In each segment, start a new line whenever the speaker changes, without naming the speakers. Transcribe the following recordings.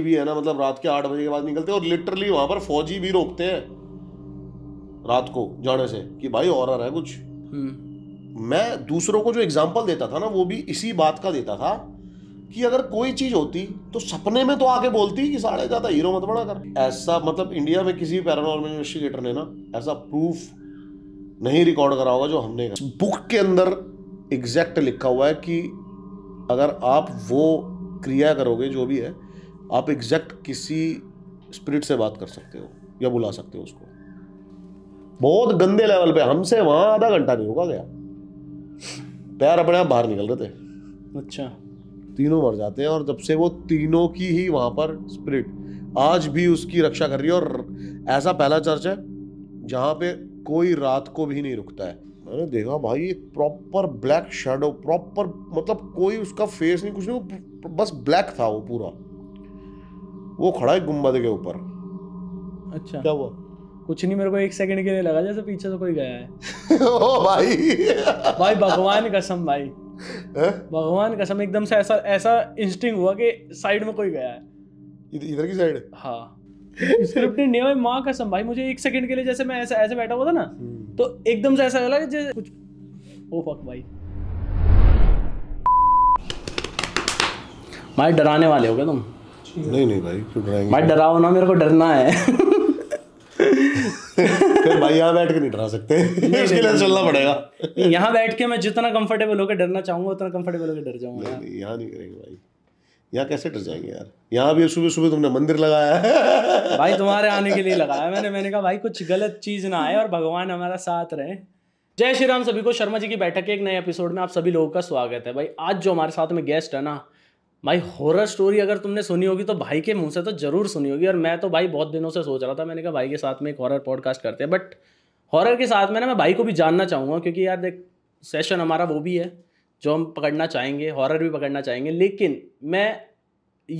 भी है ना मतलब रात के आठ बजे के बाद निकलते हैं और लिटरली वहां पर फौजी भी रोकते हैं रात को जाने से कि भाई और है कुछ हम्म। मैं दूसरों को जो एग्जाम्पल देता था ना वो भी इसी बात का देता था कि अगर कोई चीज होती तो सपने में तो आके बोलती कि साढ़े ज्यादा हीरो मत बना कर ऐसा मतलब इंडिया में किसी भी पैरानॉर्मल इन्वेस्टिगेटर ने ना ऐसा प्रूफ नहीं रिकॉर्ड करा होगा जो हमने बुक के अंदर एग्जैक्ट लिखा हुआ है कि अगर आप वो क्रिया करोगे जो भी है आप एग्जैक्ट किसी स्पिरिट से बात कर सकते हो या बुला सकते हो उसको बहुत गंदे लेवल पे हमसे वहां आधा घंटा नहीं होगा गया पैर अपने आप बाहर निकल रहे थे अच्छा तीनों मर जाते हैं और जब से वो तीनों की ही वहां पर स्पिरिट आज भी उसकी रक्षा कर रही है और ऐसा पहला चर्च है जहां पे कोई रात को भी नहीं रुकता है मैंने देखा भाई एक प्रॉपर ब्लैक शेडो प्रॉपर मतलब कोई उसका फेस नहीं कुछ नहीं बस ब्लैक था वो पूरा वो खड़ा है गुम्बद के ऊपर
अच्छा क्या हुआ कुछ नहीं मेरे को एक सेकंड के लिए लगा जैसे पीछे से कोई गया है ओ भाई भाई भगवान कसम भाई भगवान कसम एकदम से ऐसा ऐसा इंस्टिंग हुआ कि साइड में कोई गया है
इधर की साइड हाँ
स्क्रिप्ट नहीं भाई माँ कसम भाई मुझे एक सेकंड के लिए जैसे मैं ऐसे ऐसे बैठा हुआ था ना हम्म। तो एकदम से ऐसा लगा जैसे कुछ ओ फक भाई भाई डराने वाले हो गए तुम नहीं नहीं
भाई क्यों डराएंगे भाई डराओ ना मेरे को डरना है फिर भाई यहाँ बैठ के नहीं डरा सकते उसके लिए चलना पड़ेगा
यहाँ बैठ के मैं जितना कंफर्टेबल होकर डरना चाहूंगा उतना कंफर्टेबल होकर डर जाऊँगा
यहाँ नहीं करेंगे भाई यहाँ कैसे डर जाएंगे यार यहाँ भी सुबह सुबह तुमने मंदिर लगाया है
भाई तुम्हारे आने के लिए लगाया मैंने मैंने कहा भाई कुछ गलत चीज़ ना आए और भगवान हमारा साथ रहे जय श्री राम सभी को शर्मा जी की बैठक के एक नए एपिसोड में आप सभी लोगों का स्वागत है भाई आज जो हमारे साथ में गेस्ट है ना भाई हॉरर स्टोरी अगर तुमने सुनी होगी तो भाई के मुंह से तो जरूर सुनी होगी और मैं तो भाई बहुत दिनों से सोच रहा था मैंने कहा भाई के साथ में एक हॉरर पॉडकास्ट करते हैं बट हॉरर के साथ में ना मैं भाई को भी जानना चाहूँगा क्योंकि यार देख सेशन हमारा वो भी है जो हम पकड़ना चाहेंगे हॉरर भी पकड़ना चाहेंगे लेकिन मैं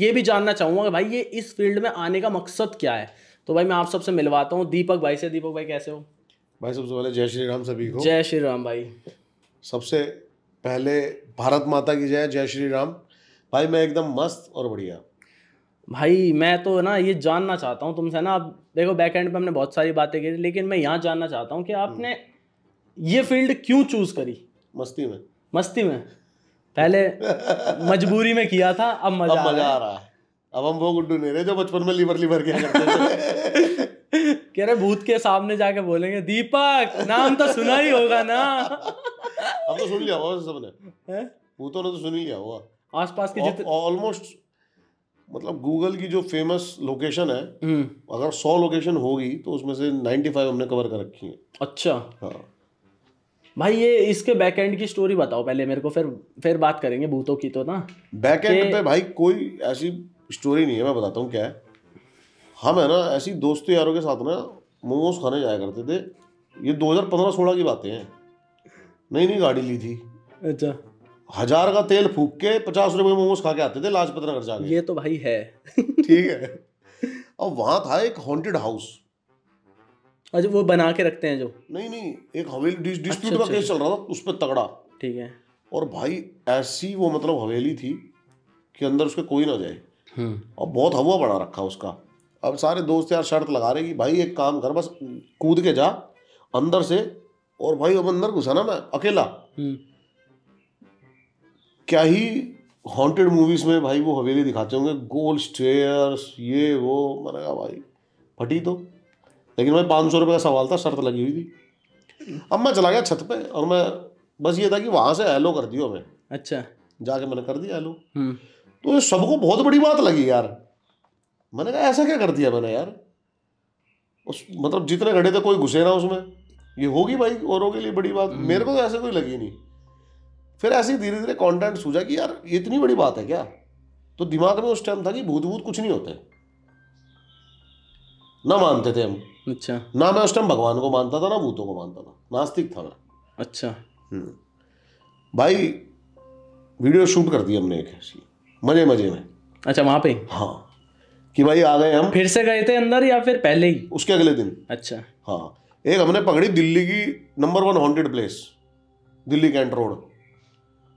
ये भी जानना चाहूँगा कि भाई ये इस फील्ड में आने का मकसद क्या है तो भाई मैं आप सबसे मिलवाता हूँ दीपक भाई से दीपक भाई कैसे हो
भाई सबसे पहले जय श्री राम सभी को जय श्री राम भाई सबसे पहले भारत माता की जय जय श्री राम भाई मैं एकदम मस्त और बढ़िया
भाई मैं तो ना ये जानना चाहता हूँ तुमसे ना आप देखो बैक एंड पे हमने बहुत सारी बातें की लेकिन मैं यहाँ जानना चाहता हूँ कि हम्म। आपने ये फील्ड क्यों चूज करी मस्ती में मस्ती में पहले मजबूरी में किया था अब मजा अब मजा आ रहा है अब हम वो गुड्डू नहीं रहे जो बचपन में लीवर लीवर किया करते थे कह रहे भूत के सामने जाके बोलेंगे
दीपक नाम तो सुना ही होगा ना अब तो सुन लिया होगा सबने भूतों ने तो सुन ही लिया होगा आसपास के जितने ऑलमोस्ट मतलब गूगल की जो फेमस लोकेशन है हम्म। अगर सौ लोकेशन होगी तो उसमें से नाइन्टी फाइव हमने कवर कर रखी है अच्छा हाँ भाई ये इसके बैकएंड की स्टोरी बताओ पहले मेरे को फिर फिर बात करेंगे भूतों की तो ना बैक एंड पे भाई कोई ऐसी स्टोरी नहीं है मैं बताता हूँ क्या है हम है ना ऐसी दोस्तों यारों के साथ ना मोमोज खाने जाया करते थे ये 2015-16 की बातें हैं नई नई गाड़ी ली थी अच्छा हजार का तेल फूक के पचास रुपए मोमोज खा के आते थे लाजपत नगर जाके ये तो भाई है ठीक है अब वहां था एक हॉन्टेड हाउस अच्छा वो बना के रखते हैं जो नहीं नहीं एक हवेली डिस्प्यूट अच्छा, का केस अच्छा। चल रहा था उस पर तगड़ा ठीक है और भाई ऐसी वो मतलब हवेली थी कि अंदर उसके कोई ना जाए और हम्म। बहुत हवा बना रखा उसका अब सारे दोस्त यार शर्त लगा रहे कि भाई एक काम कर बस कूद के जा अंदर से और भाई अब अंदर घुसा ना मैं अकेला हम्म। क्या ही हॉन्टेड मूवीज़ में भाई वो हवेली दिखाते होंगे गोल स्टेयर्स ये वो मैंने कहा भाई फटी तो लेकिन भाई पाँच सौ रुपये का सवाल था शर्त लगी हुई थी अब मैं चला गया छत पे और मैं बस ये था कि वहाँ से एलो कर दियो हमें अच्छा जाके मैंने कर दिया एलो हम्म। तो सबको बहुत बड़ी बात लगी यार मैंने कहा ऐसा क्या कर दिया मैंने यार उस मतलब जितने घड़े थे कोई घुसे ना उसमें ये होगी भाई औरों के लिए बड़ी बात हम्म। मेरे को तो ऐसे कोई लगी नहीं फिर ऐसे ही धीरे धीरे कॉन्टेंट सूझा कि यार ये इतनी बड़ी बात है क्या तो दिमाग में उस टाइम था कि भूत भूत कुछ नहीं होते ना मानते थे हम अच्छा ना मैं उस टाइम भगवान को मानता था ना भूतों को मानता था नास्तिक था मैं अच्छा हम्म। भाई वीडियो शूट कर दी हमने एक ऐसी मजे मजे में अच्छा वहां पे हाँ कि भाई आ गए हम फिर से गए थे अंदर या फिर पहले ही उसके अगले दिन अच्छा हाँ एक हमने पकड़ी दिल्ली की number one haunted place Delhi cantt road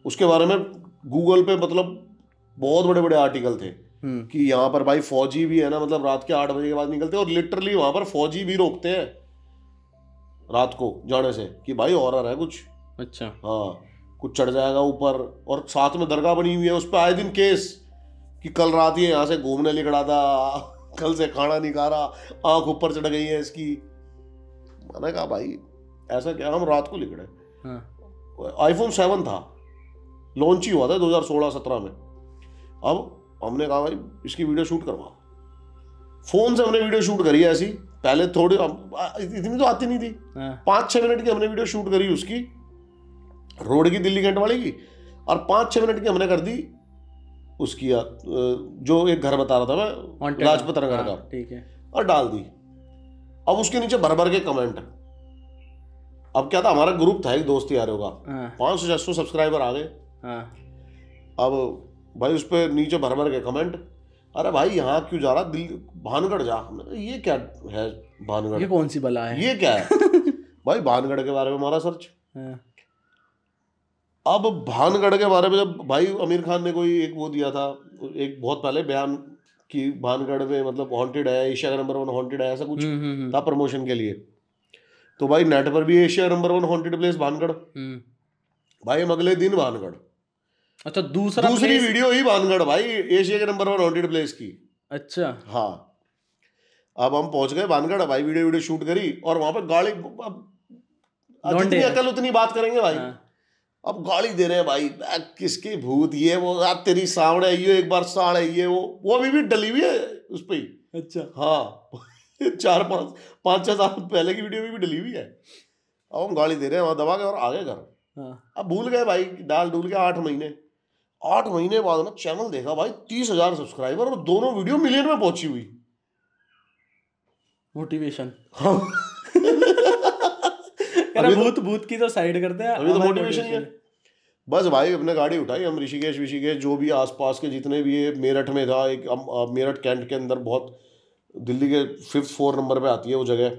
उसके बारे में गूगल पे मतलब बहुत बड़े बड़े आर्टिकल थे हम्म। कि यहाँ पर भाई फौजी भी है ना मतलब रात के आठ बजे के बाद निकलते और लिटरली वहां पर फौजी भी रोकते हैं रात को जाने से कि भाई और है कुछ अच्छा हाँ कुछ चढ़ जाएगा ऊपर और साथ में दरगाह बनी हुई है उस पर आए दिन केस कि कल रात ये यहाँ से घूमने निकला था कल से खाना नहीं खा रहा आँख ऊपर चढ़ गई है इसकी मैंने कहा भाई ऐसा क्या हम रात को निकले आईफोन हाँ। सेवन था लॉन्च ही हुआ था 2016-17 में अब हमने कहा भाई इसकी वीडियो शूट करवाओ फ़ोन से हमने वीडियो शूट करी ऐसी पहले थोड़ी अब, इतनी तो आती नहीं थी हाँ। पाँच छः मिनट की हमने वीडियो शूट करी उसकी रोड की दिल्ली गेट वाले की और पाँच छः मिनट की हमने कर दी उसकी जो एक घर बता रहा था मैं लाजपत नगर का हाँ, ठीक है और डाल दी अब उसके नीचे भर भर के कमेंट अब क्या था हमारा ग्रुप था एक दोस्त यारों का हाँ। पाँच सौ छह सौ सब्सक्राइबर आ गए हाँ। अब भाई उस पर नीचे भर भर के कमेंट अरे भाई यहाँ क्यों जा रहा दिल्ली भानगढ़ जा ये क्या है भानगढ़ ये कौन सी बला है ये क्या है भाई भानगढ़ के बारे में हमारा सर्च हाँ। अब भानगढ़ के बारे में जब भाई आमिर खान ने कोई एक वो दिया था एक बहुत पहले बयान कि भानगढ़ में मतलब हॉन्टेड है एशिया का नंबर वन हॉन्टेड है ऐसा कुछ हम्म, हम्म, हम्म। था प्रमोशन के लिए तो भाई नेट पर भी Asia number one haunted place Bhangarh भाई हम अगले दिन भानगढ़ अच्छा दूसरा दूसरी वीडियो ही बांधगढ़ भाई एशिया के नंबर वन हॉन्टेड प्लेस की अच्छा हाँ अब हम पहुंच गए बांधगढ़ भाई वीडियो वीडियो शूट करी और वहां पर गाड़ी अब जितनी अकल उतनी बात करेंगे भाई हाँ। अब गाली दे रहे हैं भाई किसकी भूत ये वो रात तेरी सावड़ आई एक बार साड़ है वो वो अभी भी डली हुई है उस पर ही अच्छा हाँ चार पाँच पाँच छः साल पहले की वीडियो भी डली हुई है अब हम गाली दे रहे हैं वहाँ दबा के और आगे घर हाँ अब भूल गए भाई डाल डूल के आठ महीने आठ महीने बाद ना चैनल देखा भाई तीस हजार सब्सक्राइबर और दोनों वीडियो मिलियन में पहुंची हुई
मोटिवेशन हाँ
तो- भूत भूत की तो साइड करते हैं अभी तो मोटिवेशन ही है बस भाई अपने गाड़ी उठाई हम ऋषिकेश ऋषिकेश जो भी आसपास के जितने भी है मेरठ में था एक मेरठ कैंट के अंदर बहुत दिल्ली के फिफ्थ फोर नंबर पे आती है वो जगह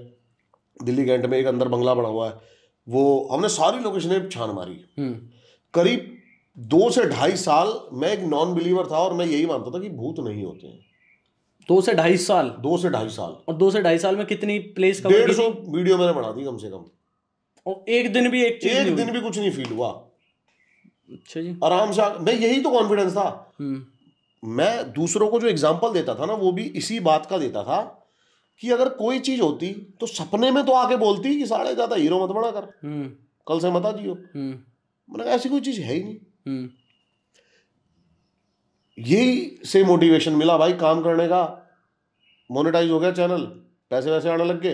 दिल्ली कैंट में एक अंदर बंगला बना हुआ है वो हमने सारी लोकेशन छान मारी हम्म। करीब दो से ढाई साल मैं एक नॉन बिलीवर था और मैं यही मानता था कि भूत नहीं होते हैं दो से ढाई साल दो से ढाई साल और दो से ढाई साल में
कितनी प्लेस डेढ़ सौ
वीडियो मैंने बना दी कम से कम और एक दिन भी एक एक दिन भी कुछ नहीं फील हुआ अच्छा जी आराम से मैं यही तो कॉन्फिडेंस था हम्म। मैं दूसरों को जो एग्जाम्पल देता था ना वो भी इसी बात का देता था कि अगर कोई चीज होती तो सपने में तो आके बोलती कि साढ़े ज्यादा हीरो मत बना कर हम्म। कल से मत आ जियो मैंने हम्म। मतलब ऐसी कोई चीज है ही नहीं हम्म। यही से मोटिवेशन मिला भाई काम करने का मोनेटाइज हो गया चैनल पैसे वैसे आने लग गए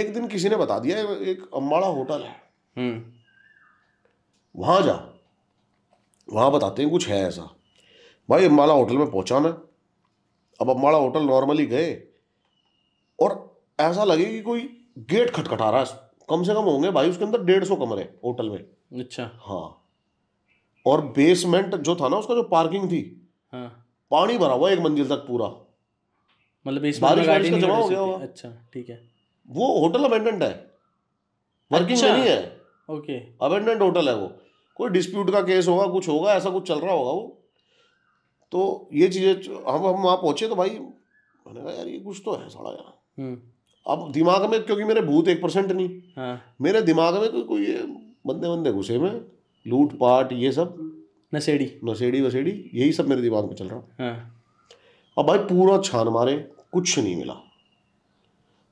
एक दिन किसी ने बता दिया एक अम्बाड़ा होटल है हम्म। वहां जा वहां बताते हैं कुछ है ऐसा भाई अम्बाड़ा होटल में पहुंचा मैं अब अम्बाड़ा होटल नॉर्मली गए और ऐसा लगे कि कोई गेट खटखटा रहा है कम से कम होंगे भाई उसके अंदर डेढ़ सौ कमरे होटल में अच्छा हाँ और बेसमेंट जो था ना उसका जो पार्किंग थी हाँ। पानी भरा हुआ एक मंजिल तक पूरा मतलब बारिश बारिश का जमा हो गया
अच्छा ठीक है
वो होटल अबेंडेंट है वर्किंग अच्छा, नहीं है ओके अबेंडेंट होटल है वो कोई डिस्प्यूट का केस होगा कुछ होगा ऐसा कुछ चल रहा होगा वो तो ये चीज़ें हम हम वहां पहुंचे तो भाई मैंने कहा यार ये कुछ तो है साला यार हम्म। अब दिमाग में क्योंकि मेरे भूत एक परसेंट नहीं हाँ। मेरे दिमाग में तो कोई बंदे बंदे घुसे में लूटपाट ये सब नशेड़ी नशेड़ी वशेड़ी यही सब मेरे दिमाग में चल रहा हाँ। अब भाई पूरा छान मारे कुछ नहीं मिला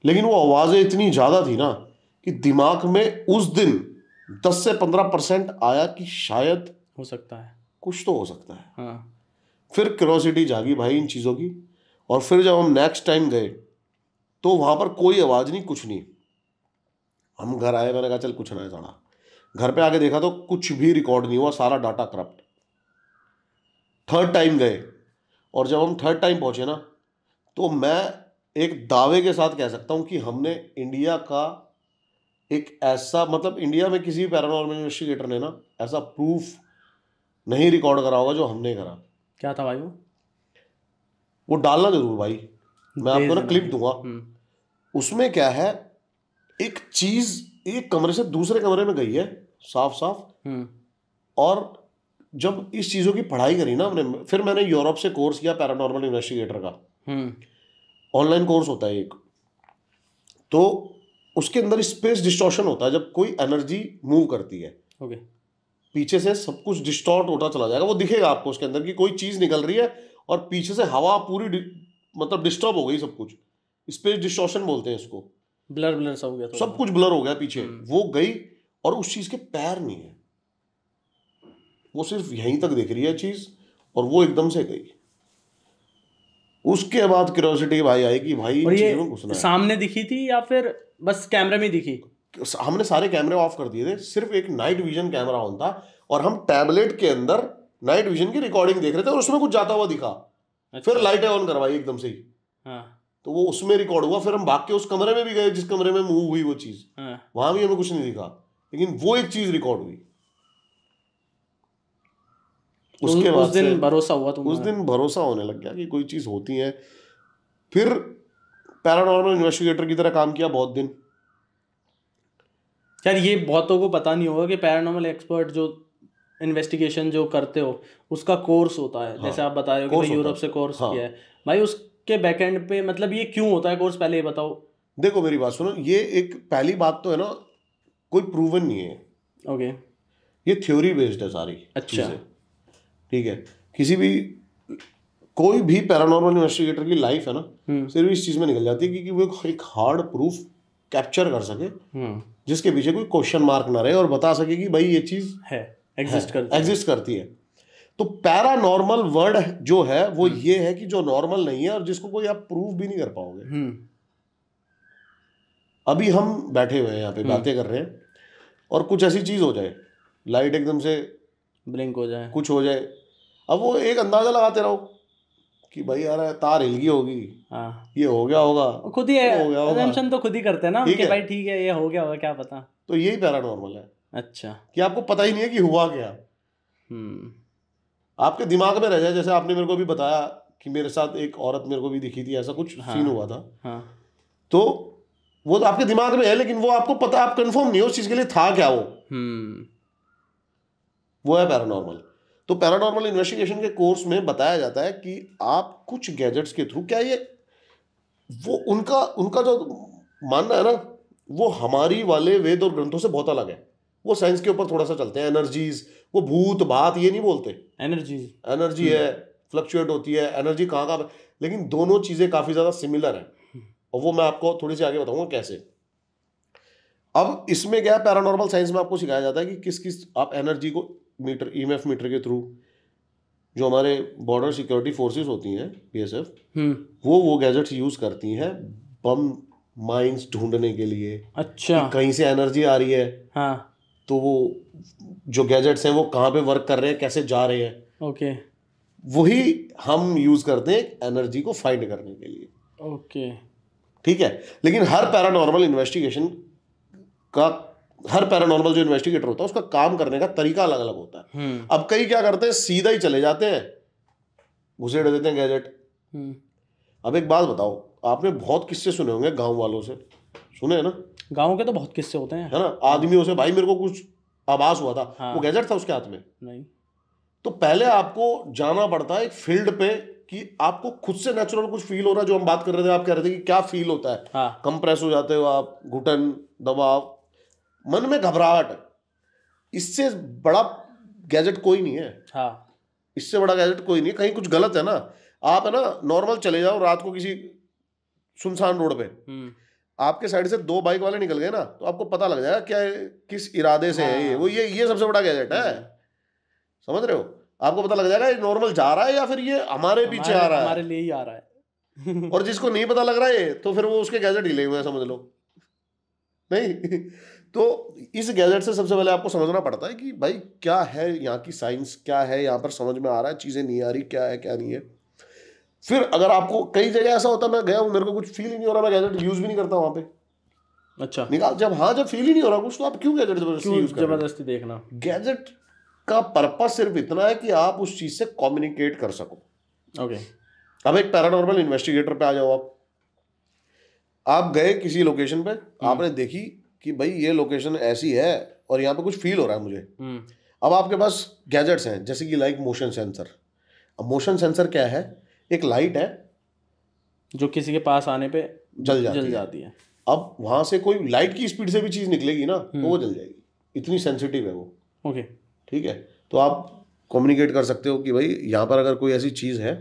लेकिन वो आवाज़ें इतनी ज़्यादा थी ना कि दिमाग में उस दिन दस से पंद्रह परसेंट आया कि शायद हो सकता है कुछ तो हो सकता है हाँ। फिर क्यूरोसिटी जागी भाई इन चीज़ों की और फिर जब हम नेक्स्ट टाइम गए तो वहां पर कोई आवाज़ नहीं कुछ नहीं हम घर आए मैंने कहा चल कुछ ना जाना घर पे आके देखा तो कुछ भी रिकॉर्ड नहीं हुआ सारा डाटा करप्ट थर्ड टाइम गए और जब हम थर्ड टाइम पहुंचे ना तो मैं एक दावे के साथ कह सकता हूं कि हमने इंडिया का एक ऐसा मतलब इंडिया में किसी भी पैरानॉर्मल इन्वेस्टिगेटर ने ना ऐसा प्रूफ नहीं रिकॉर्ड करा होगा जो हमने करा क्या था भाई वो वो डालना जरूर भाई मैं आपको ना क्लिप दूंगा
हम्म।
उसमें क्या है एक चीज़ एक कमरे से दूसरे कमरे में गई है साफ साफ हम्म। और जब इस चीज़ों की पढ़ाई करी ना हमने फिर मैंने यूरोप से कोर्स किया पैरानॉर्मल इन्वेस्टिगेटर का हम्म। ऑनलाइन कोर्स होता है एक तो उसके अंदर स्पेस डिस्टॉर्शन होता है जब कोई एनर्जी मूव करती है ओके पीछे से सब कुछ डिस्टॉर्ट होता चला जाएगा वो दिखेगा आपको उसके अंदर कि कोई चीज़ निकल रही है और पीछे से हवा पूरी मतलब डिस्टर्ब हो गई सब कुछ स्पेस डिस्टॉर्शन बोलते हैं इसको ब्लर ब्लर सा हो गया सब कुछ ब्लर हो गया पीछे हम्म। वो गई और उस चीज के पैर नहीं है वो सिर्फ यहीं तक देख रही है चीज और वो एकदम से गई उसके बाद क्यूरोसिटी भाई आई कि भाई और ये सामने दिखी थी या फिर बस कैमरे में दिखी हमने सारे कैमरे ऑफ कर दिए थे सिर्फ एक नाइट विजन कैमरा ऑन था और हम टैबलेट के अंदर नाइट विजन की रिकॉर्डिंग देख रहे थे और उसमें कुछ जाता हुआ दिखा अच्छा। फिर लाइटें ऑन करवाई एकदम से ही हाँ तो वो उसमें रिकॉर्ड हुआ फिर हम भाग के उस कमरे में भी गए जिस कमरे में मूव हुई वो चीज़ हाँ। वहां भी हमें कुछ नहीं दिखा लेकिन वो एक चीज़ रिकॉर्ड हुई तो उसके उस दिन भरोसा हुआ तो उस दिन भरोसा होने लग गया कि कोई चीज़ होती है फिर पैरानॉर्मल इन्वेस्टिगेटर की तरह काम किया बहुत दिन
यार ये बहुतों को पता नहीं होगा कि पैरानॉर्मल एक्सपर्ट जो इन्वेस्टिगेशन जो करते हो उसका कोर्स होता है हाँ, जैसे आप बता रहे हो कि यूरोप से कोर्स हाँ, किया है
भाई उस के बैकएंड पे मतलब ये क्यों होता है कोर्स पहले ये बताओ देखो मेरी बात सुनो ये एक पहली बात तो है ना कोई प्रूवन नहीं है ओके ये थ्योरी बेस्ड है सारी अच्छा ठीक है किसी भी कोई भी पैरानॉर्मल इन्वेस्टिगेटर की लाइफ है ना हम्म। सिर्फ इस चीज़ में निकल जाती है क्योंकि वो एक हार्ड प्रूफ कैप्चर कर सके हम्म। जिसके पीछे कोई क्वेश्चन मार्क ना रहे और बता सके कि भाई ये चीज़ है एग्जिस्ट करती है तो नॉर्मल वर्ड जो है वो ये है कि जो नॉर्मल नहीं है और जिसको कोई आप प्रूव भी नहीं कर पाओगे हम्म। अभी हम बैठे हुए हैं यहाँ पे हम्म। बातें कर रहे हैं और कुछ ऐसी चीज़ हो जाए लाइट एकदम से ब्लिंक हो जाए कुछ हो जाए अब वो एक अंदाज़ा लगाते रहो कि भाई यार तार हिलगी होगी हाँ ये हो गया होगा खुद ही हो गया होगा
तो खुद ही करते हैं ना है भाई ठीक
है ये हो गया होगा क्या पता तो यही पैरा नॉर्मल है अच्छा कि आपको पता ही नहीं है कि हुआ क्या हम्म आपके दिमाग में रह जाए जैसे आपने मेरे को भी बताया कि मेरे साथ एक औरत मेरे को भी दिखी थी ऐसा कुछ हाँ, सीन हुआ था हाँ, तो वो तो आपके दिमाग में है लेकिन वो आपको पता आप कंफर्म नहीं हो उस चीज के लिए था क्या वो हम्म। वो है पैरानॉर्मल तो पैरानॉर्मल इन्वेस्टिगेशन के कोर्स में बताया जाता है कि आप कुछ गैजेट्स के थ्रू क्या ये वो उनका उनका जो मानना है ना वो हमारी वाले वेद और ग्रंथों से बहुत अलग है वो साइंस के ऊपर थोड़ा सा चलते हैं एनर्जीज वो भूत भात ये नहीं बोलते एनर्जीज एनर्जी है फ्लक्चुएट होती है एनर्जी कहाँ कहाँ लेकिन दोनों चीज़ें काफ़ी ज़्यादा सिमिलर हैं और वो मैं आपको थोड़ी सी आगे बताऊँगा कैसे अब इसमें क्या है पैरानॉर्मल साइंस में आपको सिखाया जाता है कि किस किस आप एनर्जी को मीटर ई मीटर के थ्रू जो हमारे बॉर्डर सिक्योरिटी फोर्सेस होती हैं बीएसएफ हम्म। वो वो गैजेट्स यूज करती हैं बम माइंस ढूंढने के लिए अच्छा कहीं से एनर्जी आ रही है हाँ तो वो जो गैजेट्स हैं वो कहाँ पे वर्क कर रहे हैं कैसे जा रहे हैं ओके okay. वही हम यूज़ करते हैं एनर्जी को फाइंड करने के लिए ओके okay. ठीक है लेकिन हर पैरानॉर्मल इन्वेस्टिगेशन का हर पैरानॉर्मल जो इन्वेस्टिगेटर होता है उसका काम करने का तरीका अलग अलग होता है हम्म। अब कई क्या करते हैं सीधा ही चले जाते हैं घुसेड़ देते हैं गैजेट हम्म। अब एक बात बताओ आपने बहुत किस्से सुने होंगे गांव वालों से सुने ना गाँव के तो बहुत किस्से होते हैं है ना आदमियों से भाई मेरे को कुछ आवाज हुआ था वो हाँ। गैजेट था उसके हाथ में नहीं तो पहले आपको जाना पड़ता है एक फील्ड पे कि आपको खुद से नेचुरल कुछ फील हो रहा है जो हम बात कर रहे थे आप कह रहे थे कि क्या फील होता है हाँ। कंप्रेस हो जाते हो आप घुटन दबाव मन में घबराहट इससे बड़ा गैजेट कोई नहीं है हाँ। इससे बड़ा गैजेट कोई नहीं है कहीं कुछ गलत है ना आप है ना नॉर्मल चले जाओ रात को किसी सुनसान रोड पे हम्म। आपके साइड से दो बाइक वाले निकल गए ना तो आपको पता लग जाएगा क्या किस इरादे से है ये वो हाँ। ये ये सबसे बड़ा गैजेट है समझ रहे हो आपको पता लग जाएगा ये नॉर्मल जा रहा है या फिर ये हमारे पीछे आ रहा है हमारे लिए ही आ रहा है और जिसको नहीं पता लग रहा है तो फिर वो उसके गैजेट ही ले हुए हैं समझ लो नहीं तो इस गैजेट से सबसे पहले आपको समझना पड़ता है कि भाई क्या है यहाँ की साइंस क्या है यहाँ पर समझ में आ रहा है चीज़ें नहीं आ रही क्या है क्या नहीं है फिर अगर आपको कई जगह ऐसा होता मैं गया हूँ मेरे को कुछ फील ही नहीं हो रहा मैं गैजेट यूज़ भी नहीं करता वहाँ पे अच्छा निकाल जब हाँ जब फील ही नहीं हो रहा कुछ तो आप क्यों गैजेट जबरदस्ती यूज जबरदस्ती देखना गैजेट का पर्पज सिर्फ इतना है कि आप उस चीज से कम्युनिकेट कर सको ओके अब एक पैरानॉर्मल इन्वेस्टिगेटर पे आ जाओ आप आप गए किसी लोकेशन पे हम्म। आपने देखी कि भाई ये लोकेशन ऐसी है और यहाँ पे कुछ फील हो रहा है मुझे हम्म। अब आपके पास गैजेट्स हैं जैसे कि लाइक मोशन सेंसर अब मोशन सेंसर क्या है एक लाइट है जो किसी के पास आने पे जल जाती जल है। जाती है अब वहां से कोई लाइट की स्पीड से भी चीज़ निकलेगी ना तो वो हम्म। जल जाएगी इतनी सेंसिटिव है वो ओके ठीक है तो आप कम्युनिकेट कर सकते हो कि भाई यहाँ पर अगर कोई ऐसी चीज़ है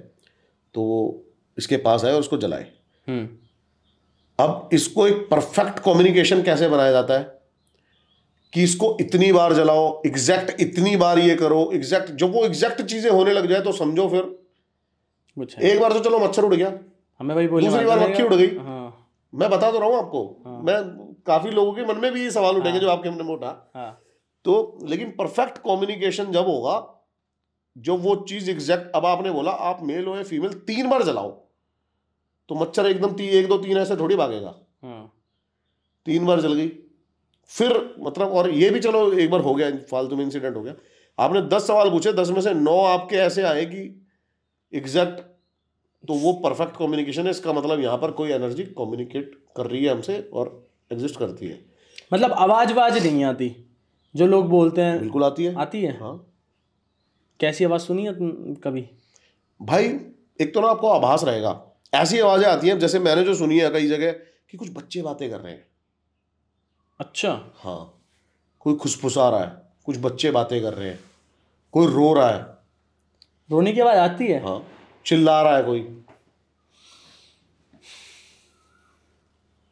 तो इसके पास आए और उसको जलाए हम्म। अब इसको एक परफेक्ट कम्युनिकेशन कैसे बनाया जाता है कि इसको इतनी बार जलाओ एग्जैक्ट इतनी बार ये करो एग्जैक्ट जब वो एग्जैक्ट चीज़ें होने लग जाए तो समझो फिर एक बार तो चलो मच्छर उड़ गया हमें भाई बोले दूसरी बार मक्खी उड़ गई हाँ। मैं बता तो रहा हूँ आपको हाँ। मैं काफी लोगों के मन में भी ये सवाल उठेंगे हाँ। जो आपके मन में उठा हाँ। तो लेकिन परफेक्ट कम्युनिकेशन जब होगा जो वो चीज एग्जैक्ट अब आपने बोला आप मेल हो या फीमेल तीन बार जलाओ तो मच्छर एकदम ती, एक दो तीन ऐसे थोड़ी भागेगा हाँ। तीन बार जल गई फिर मतलब और ये भी चलो एक बार हो गया फालतू में इंसिडेंट हो गया आपने दस सवाल पूछे दस में से नौ आपके ऐसे आए कि एग्जैक्ट तो वो परफेक्ट कम्युनिकेशन है इसका मतलब यहाँ पर कोई एनर्जी कम्युनिकेट कर रही है हमसे और एग्जिस्ट करती है मतलब आवाज वाज नहीं आती जो लोग बोलते हैं बिल्कुल आती है आती है हाँ कैसी आवाज़ सुनी है कभी भाई एक तो ना आपको आभास रहेगा ऐसी आवाज़ें आती हैं जैसे मैंने जो सुनी है कई जगह कि कुछ बच्चे बातें कर रहे हैं अच्छा हाँ कोई खुशफुसा रहा है कुछ बच्चे बातें कर रहे हैं कोई रो रहा है रोने की आवाज आती है हाँ चिल्ला रहा है कोई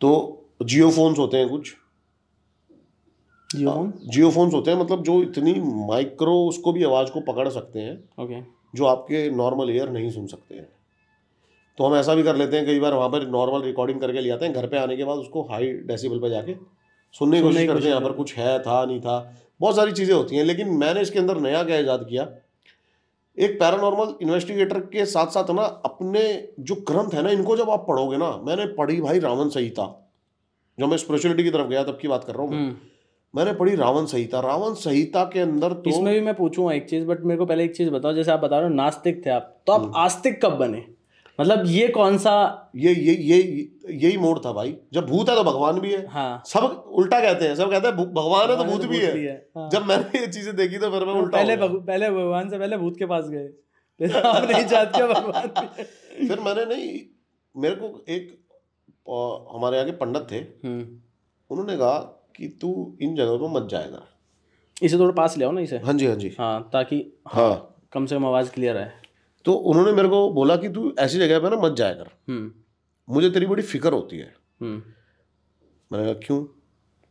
तो जियो फोन्स होते हैं कुछ जियो फोन हाँ, होते हैं मतलब जो इतनी माइक्रो उसको भी आवाज़ को पकड़ सकते हैं ओके जो आपके नॉर्मल ईयर नहीं सुन सकते हैं तो हम ऐसा भी कर लेते हैं कई बार वहां पर नॉर्मल रिकॉर्डिंग करके ले आते हैं घर पे आने के बाद उसको हाई डेसिबल पर जाके सुनने की कोशिश करते हैं यहाँ पर कुछ है था नहीं था बहुत सारी चीज़ें होती हैं लेकिन मैंने इसके अंदर नया क्या ईजाद किया एक पैरानॉर्मल इन्वेस्टिगेटर के साथ साथ ना अपने जो ग्रंथ है ना इनको जब आप पढ़ोगे ना मैंने पढ़ी भाई रावण संहिता जब मैं स्पिरिचुअलिटी की तरफ गया तब की बात कर रहा हूँ हम्म। मैंने पढ़ी रावण संहिता रावण संहिता के अंदर तो इसमें भी मैं पूछूंगा एक
चीज बट मेरे को पहले एक चीज बताओ जैसे आप बता रहे हो नास्तिक थे आप तो आप हम्म। आस्तिक कब बने मतलब ये
कौन सा ये ये ये यही मोड था भाई जब भूत है तो भगवान भी है हाँ। सब उल्टा कहते हैं सब कहते हैं भगवान है तो भूत तो भी है, भी है। हाँ। जब मैंने ये चीजें देखी तो फिर मैं हाँ, उल्टा पहले पहले भगवान से पहले भूत के पास गए नहीं जाते भगवान फिर मैंने नहीं मेरे को एक हमारे यहाँ के पंडित थे हम्म। उन्होंने कहा कि तू इन जगहों पर मत जाएगा इसे थोड़ा पास ले आओ ना इसे हाँ जी हाँ जी हाँ ताकि हाँ कम से कम आवाज़ क्लियर है तो उन्होंने मेरे को बोला कि तू ऐसी जगह पर ना मत जाया कर हम्म। मुझे तेरी बड़ी फिक्र होती है हम्म। मैंने कहा क्यों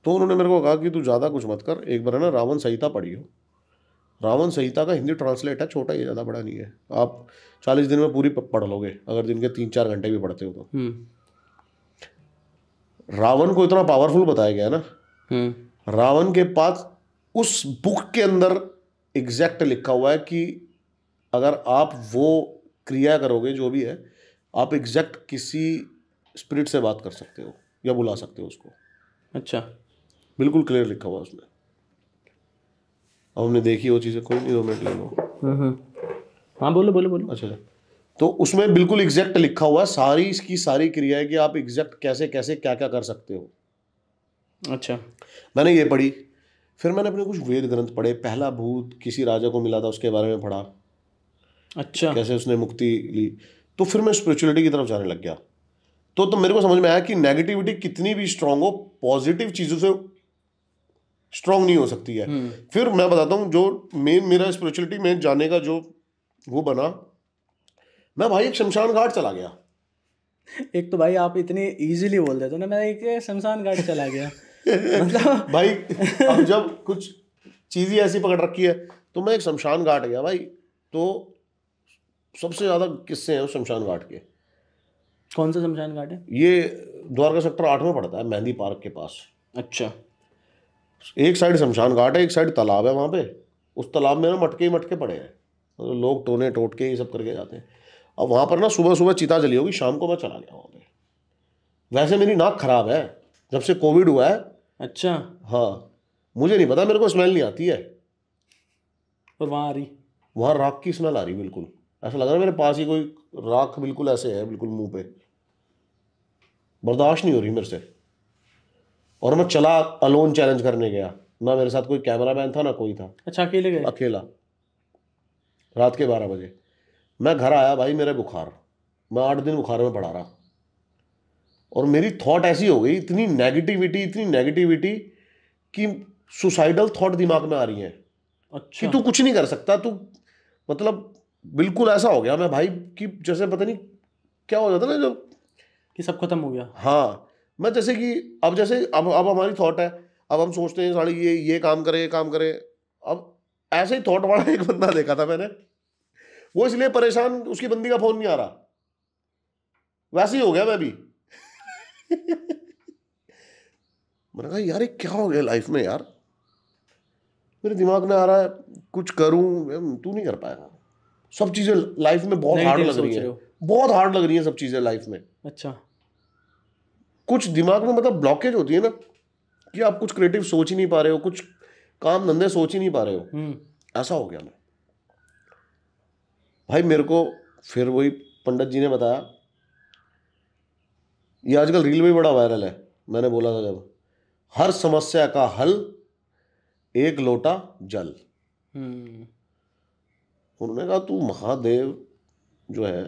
तो उन्होंने मेरे को कहा कि तू ज़्यादा कुछ मत कर एक बार है ना रावण संहिता पढ़ी हो रावण संहिता का हिंदी ट्रांसलेट है छोटा ही ज़्यादा बड़ा नहीं है आप चालीस दिन में पूरी पढ़ लोगे अगर दिन के तीन चार घंटे भी पढ़ते हो तो हम्म। रावण को इतना पावरफुल बताया गया ना रावण के पास उस बुक के अंदर एग्जैक्ट लिखा हुआ है कि अगर आप वो क्रिया करोगे जो भी है आप एग्जैक्ट किसी स्पिरिट से बात कर सकते हो या बुला सकते हो उसको अच्छा बिल्कुल क्लियर लिखा हुआ उसमें अब हमने देखी वो चीज़ें कोई नहीं दो मिनट लेना हम्म, हम्म। हाँ बोलो बोलो बोलो अच्छा, अच्छा। तो उसमें बिल्कुल एग्जैक्ट लिखा हुआ है सारी इसकी सारी क्रिया है कि आप एग्जैक्ट कैसे कैसे क्या क्या कर सकते हो अच्छा मैंने ये पढ़ी फिर मैंने अपने कुछ वेद ग्रंथ पढ़े पहला भूत किसी राजा को मिला था उसके बारे में पढ़ा अच्छा कैसे उसने मुक्ति ली तो फिर मैं स्पिरिचुअलिटी की तरफ जाने लग गया तो तो मेरे को समझ में आया कि नेगेटिविटी कितनी भी स्ट्रांग हो पॉजिटिव चीज़ों से स्ट्रांग नहीं हो सकती है हम्म। फिर मैं बताता हूँ जो मेन मेरा स्पिरिचुअलिटी में जाने का जो वो बना मैं भाई एक शमशान घाट चला गया
एक तो भाई आप इतनी इजीली बोल देते हो ना मैं एक शमशान घाट चला गया
मतलब भाई अब जब कुछ चीज़ ही ऐसी पकड़ रखी है तो मैं एक शमशान घाट गया भाई तो सबसे ज़्यादा किस्से हैं शमशान घाट के
कौन सा शमशान घाट है
ये द्वारका सेक्टर आठ में पड़ता है मेहंदी पार्क के पास अच्छा एक साइड शमशान घाट है एक साइड तालाब है वहाँ पे उस तालाब में ना मटके ही मटके पड़े हैं तो लोग टोने टोटके ये सब करके जाते हैं अब वहाँ पर ना सुबह सुबह चिता जली होगी शाम को मैं चला गया वहाँ पे वैसे मेरी नाक खराब है जब से कोविड हुआ है अच्छा हाँ मुझे नहीं पता मेरे को स्मेल नहीं आती है और वहाँ आ रही वहाँ राख की स्मेल आ रही बिल्कुल ऐसा लग रहा है मेरे पास ही कोई राख बिल्कुल ऐसे है बिल्कुल मुंह पे बर्दाश्त नहीं हो रही मेरे से और मैं चला अलोन चैलेंज करने गया ना मेरे साथ कोई कैमरा मैन था ना कोई था अच्छा अकेले गए अकेला रात के बारह बजे मैं घर आया भाई मेरा बुखार मैं आठ दिन बुखार में पड़ा रहा और मेरी थॉट ऐसी हो गई इतनी नेगेटिविटी इतनी नेगेटिविटी कि सुसाइडल थॉट दिमाग में आ रही है अच्छा कि तू कुछ नहीं कर सकता तू मतलब बिल्कुल ऐसा हो गया मैं भाई कि जैसे पता नहीं क्या हो जाता ना जब कि सब खत्म हो गया हाँ मैं जैसे कि अब जैसे अब अब हमारी थॉट है अब हम सोचते हैं साढ़े ये ये काम करें ये काम करें अब ऐसे ही थॉट वाला एक बंदा देखा था मैंने वो इसलिए परेशान उसकी बंदी का फोन नहीं आ रहा वैसे ही हो गया मैं भी मैंने कहा यार ये क्या हो गया लाइफ में यार मेरे दिमाग में आ रहा है कुछ करूं तू नहीं कर पाएगा सब चीज़ें लाइफ में बहुत हार्ड लग रही है बहुत हार्ड लग रही है सब चीज़ें लाइफ में अच्छा कुछ दिमाग में मतलब ब्लॉकेज होती है ना कि आप कुछ क्रिएटिव सोच ही नहीं पा रहे हो कुछ काम धंधे सोच ही नहीं पा रहे हो हम्म। ऐसा हो गया मैं भाई मेरे को फिर वही पंडित जी ने बताया ये आजकल रील में बड़ा वायरल है मैंने बोला था जब हर समस्या का हल एक लोटा जल हम्म। उन्होंने कहा तू महादेव जो है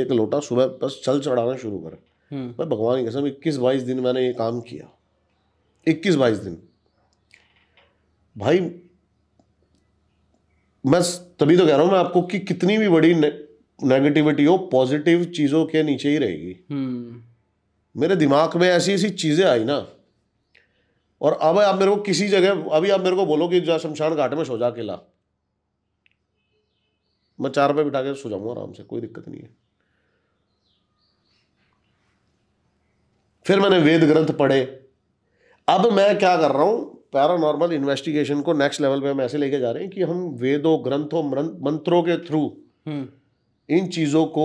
एक लोटा सुबह बस चल चढ़ाना शुरू कर हम्म। मैं भगवान की कसम इक्कीस बाईस दिन मैंने ये काम किया इक्कीस बाईस दिन भाई मैं तभी तो कह रहा हूं मैं आपको कि कितनी भी बड़ी ने, नेगेटिविटी हो पॉजिटिव चीज़ों के नीचे ही रहेगी हम्म। मेरे दिमाग में ऐसी ऐसी चीज़ें आई ना और अब आप मेरे को किसी जगह अभी आप मेरे को बोलो कि जा शमशान घाट में सोजा किला मैं चार बजे बिठा के सो जाऊँगा आराम से कोई दिक्कत नहीं है फिर मैंने वेद ग्रंथ पढ़े अब मैं क्या कर रहा हूँ पैरानॉर्मल इन्वेस्टिगेशन को नेक्स्ट लेवल पे हम ऐसे लेके जा रहे हैं कि हम वेदों ग्रंथों मंत्रों के थ्रू हम्म। इन चीज़ों को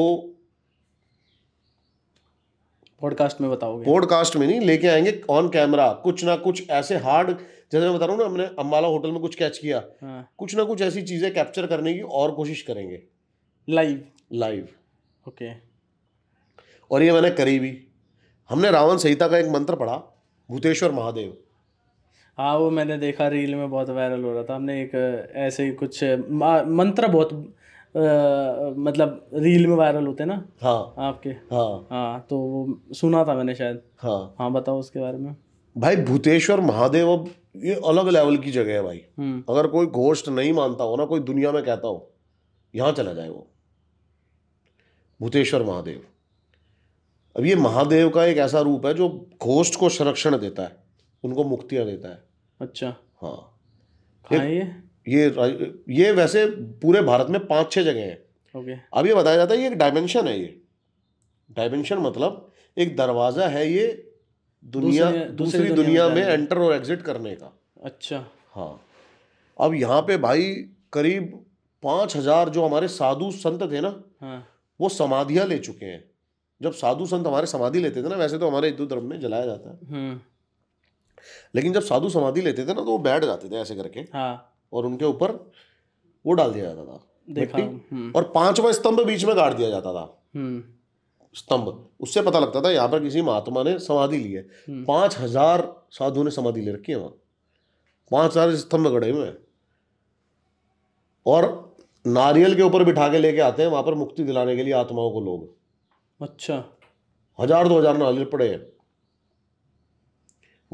पॉडकास्ट में बताओगे पॉडकास्ट
में नहीं लेके आएंगे ऑन कैमरा कुछ ना कुछ ऐसे हार्ड जैसे मैं बता रहा हूँ ना हमने अम्बाला होटल में कुछ कैच किया हाँ। कुछ ना कुछ ऐसी चीज़ें कैप्चर करने की और कोशिश करेंगे लाइव लाइव ओके और ये मैंने करी भी हमने रावण संहिता का एक मंत्र पढ़ा भूतेश्वर महादेव
हाँ वो मैंने देखा रील में बहुत वायरल हो रहा था हमने एक ऐसे ही कुछ मंत्र बहुत आ, मतलब रील में वायरल होते ना हाँ आपके हाँ हाँ तो वो सुना था मैंने शायद हाँ हाँ बताओ उसके बारे में
भाई भूतेश्वर महादेव अब ये अलग लेवल की जगह है भाई हम्म। अगर कोई घोष्ट नहीं मानता हो ना कोई दुनिया में कहता हो यहाँ चला जाए वो भूतेश्वर महादेव अब ये महादेव का एक ऐसा रूप है जो घोष्ट को संरक्षण देता है उनको मुक्तियाँ देता है अच्छा हाँ ये ये ये वैसे पूरे भारत में पांच छह जगह है ओके अब ये बताया जाता है ये एक डायमेंशन है ये डायमेंशन मतलब एक दरवाज़ा है ये दुनिया दूसरी दुनिया में एंटर और एग्जिट करने का अच्छा हाँ अब यहाँ पे भाई करीब पांच हजार जो हमारे साधु संत थे ना हाँ। वो समाधियां ले चुके हैं जब साधु संत हमारे समाधि लेते थे ना वैसे तो हमारे हिंदू धर्म में जलाया जाता है हम्म। लेकिन जब साधु समाधि लेते थे ना तो वो बैठ जाते थे ऐसे करके हाँ। और उनके ऊपर वो डाल दिया जाता था
देखा हम्म। और
पांचवा स्तंभ बीच में गाड़ दिया जाता था हम्म। स्तंभ उससे पता लगता था यहाँ पर किसी महात्मा ने समाधि ली है हम्म। पाँच हजार साधु ने समाधि ले रखी है वहाँ पाँच हजार स्तंभ गड़े हुए हैं और नारियल के ऊपर बिठा के लेके आते हैं वहाँ पर मुक्ति दिलाने के लिए आत्माओं को लोग अच्छा हजार दो हजार नारियल पड़े हैं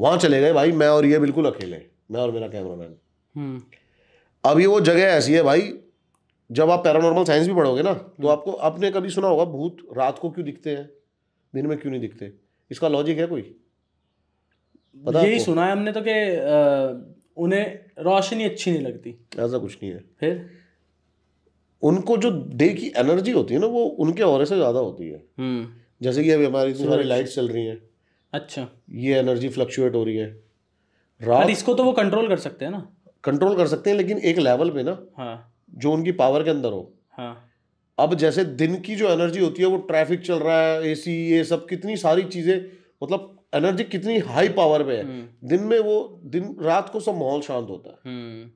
वहाँ चले गए भाई मैं और ये बिल्कुल अकेले मैं और मेरा कैमरामैन हम्म। अभी वो जगह ऐसी है भाई जब आप पैरानॉर्मल साइंस भी पढ़ोगे ना तो हम्म। आपको आपने कभी सुना होगा भूत रात को क्यों दिखते हैं दिन में क्यों नहीं दिखते इसका लॉजिक है कोई यही सुना
है हमने तो कि उन्हें रोशनी अच्छी नहीं लगती
ऐसा कुछ नहीं है फिर उनको जो डे की एनर्जी होती है ना वो उनके और से ज़्यादा होती है हम्म। जैसे कि अभी हमारी सारी लाइट चल रही है अच्छा ये एनर्जी फ्लक्चुएट हो रही है रात इसको तो वो कंट्रोल कर सकते हैं ना कंट्रोल कर सकते हैं लेकिन एक लेवल पे ना हाँ जो उनकी पावर के अंदर हो हाँ अब जैसे दिन की जो एनर्जी होती है वो ट्रैफिक चल रहा है एसी ये सब कितनी सारी चीजें मतलब एनर्जी कितनी हाई पावर पे है हम्म। दिन में वो दिन रात को सब माहौल शांत होता है हम्म।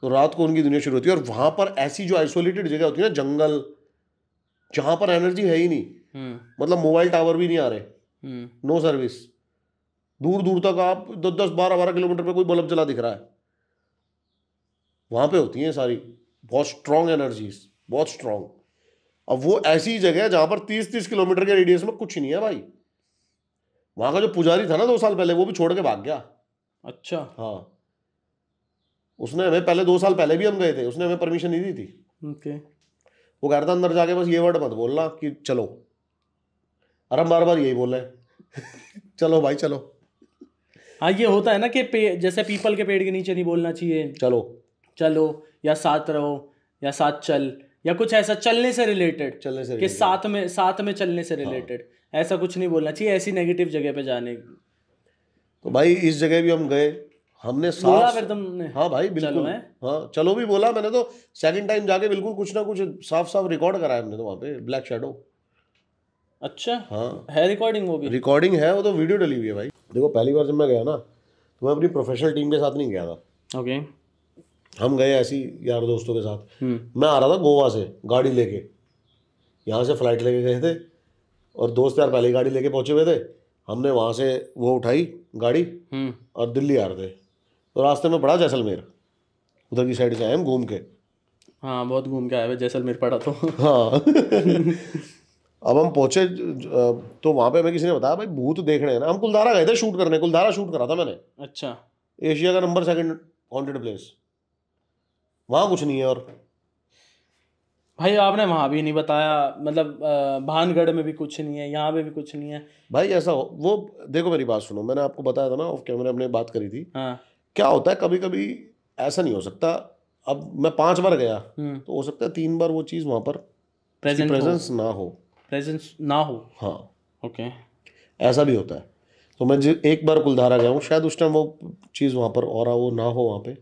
तो रात को उनकी दुनिया शुरू होती है और वहां पर ऐसी जो आइसोलेटेड जगह होती है ना जंगल जहां पर एनर्जी है ही नहीं हम्म। मतलब मोबाइल टावर भी नहीं आ रहे नो सर्विस दूर दूर तक आप दस बारह बारह किलोमीटर पर कोई बल्ब जला दिख रहा है वहाँ पे होती हैं सारी बहुत स्ट्रॉन्ग एनर्जीज बहुत स्ट्रॉन्ग अब वो ऐसी जगह है जहाँ पर तीस तीस किलोमीटर के रेडियस में कुछ नहीं है भाई वहाँ का जो पुजारी था ना दो साल पहले वो भी छोड़ के भाग गया अच्छा हाँ उसने हमें पहले दो साल पहले भी हम गए थे उसने हमें परमिशन नहीं दी थी ओके वो कह रहा था अंदर जाके बस ये वर्ड मत बोलना कि चलो अरे हम बार बार यही बोल रहे हैं चलो भाई चलो
हाँ ये होता है ना कि जैसे पीपल के पेड़ के नीचे नहीं बोलना चाहिए चलो चलो या साथ रहो या साथ चल या कुछ ऐसा चलने से रिलेटेड चलने से कि साथ में साथ में चलने से रिलेटेड हाँ। ऐसा कुछ नहीं बोलना चाहिए ऐसी नेगेटिव जगह पे जाने
तो भाई इस जगह भी हम गए हमने बोला
तुमने हाँ भाई बिल्कुल चलो
हाँ चलो भी बोला मैंने तो सेकंड टाइम जाके बिल्कुल कुछ ना कुछ साफ साफ रिकॉर्ड कराया हमने तो वहाँ पे ब्लैक शेडो अच्छा हाँ है रिकॉर्डिंग वो भी रिकॉर्डिंग है वो तो वीडियो डली हुई है भाई देखो पहली बार जब मैं गया ना तो मैं अपनी प्रोफेशनल टीम के साथ नहीं गया था ओके हम गए ऐसी यार दोस्तों के साथ हम्म। मैं आ रहा था गोवा से गाड़ी लेके यहाँ से फ्लाइट लेके गए थे और दोस्त यार पहले गाड़ी लेके पहुंचे हुए थे हमने वहाँ से वो उठाई गाड़ी हम्म। और दिल्ली आ रहे थे तो रास्ते में पड़ा जैसलमेर उधर की साइड से आए हम घूम के हाँ बहुत घूम के आए हुए जैसलमेर पड़ा तो हाँ अब हम पहुँचे तो वहाँ पे हमें किसी ने बताया भाई भूत देखने हैं ना हम कुलधारा गए थे शूट करने कुलधारा शूट करा था मैंने अच्छा एशिया का नंबर सेकंड वॉन्टेड प्लेस वहाँ कुछ नहीं है और भाई आपने वहाँ भी नहीं बताया मतलब भानगढ़ में भी कुछ नहीं है यहाँ पे भी कुछ नहीं है भाई ऐसा हो वो देखो मेरी बात सुनो मैंने आपको बताया था ना ऑफ कैमरे हमने बात करी थी हाँ क्या होता है कभी कभी ऐसा नहीं हो सकता अब मैं पांच बार गया हम्म। तो हो सकता है तीन बार वो चीज़ वहाँ पर
प्रेजेंस प्रेजेंस ना हो प्रेजेंस ना हो
हाँ ओके ऐसा भी होता है तो मैं एक बार कुलधारा गया हूँ शायद उस टाइम वो चीज़ वहाँ पर और वो ना हो वहाँ पे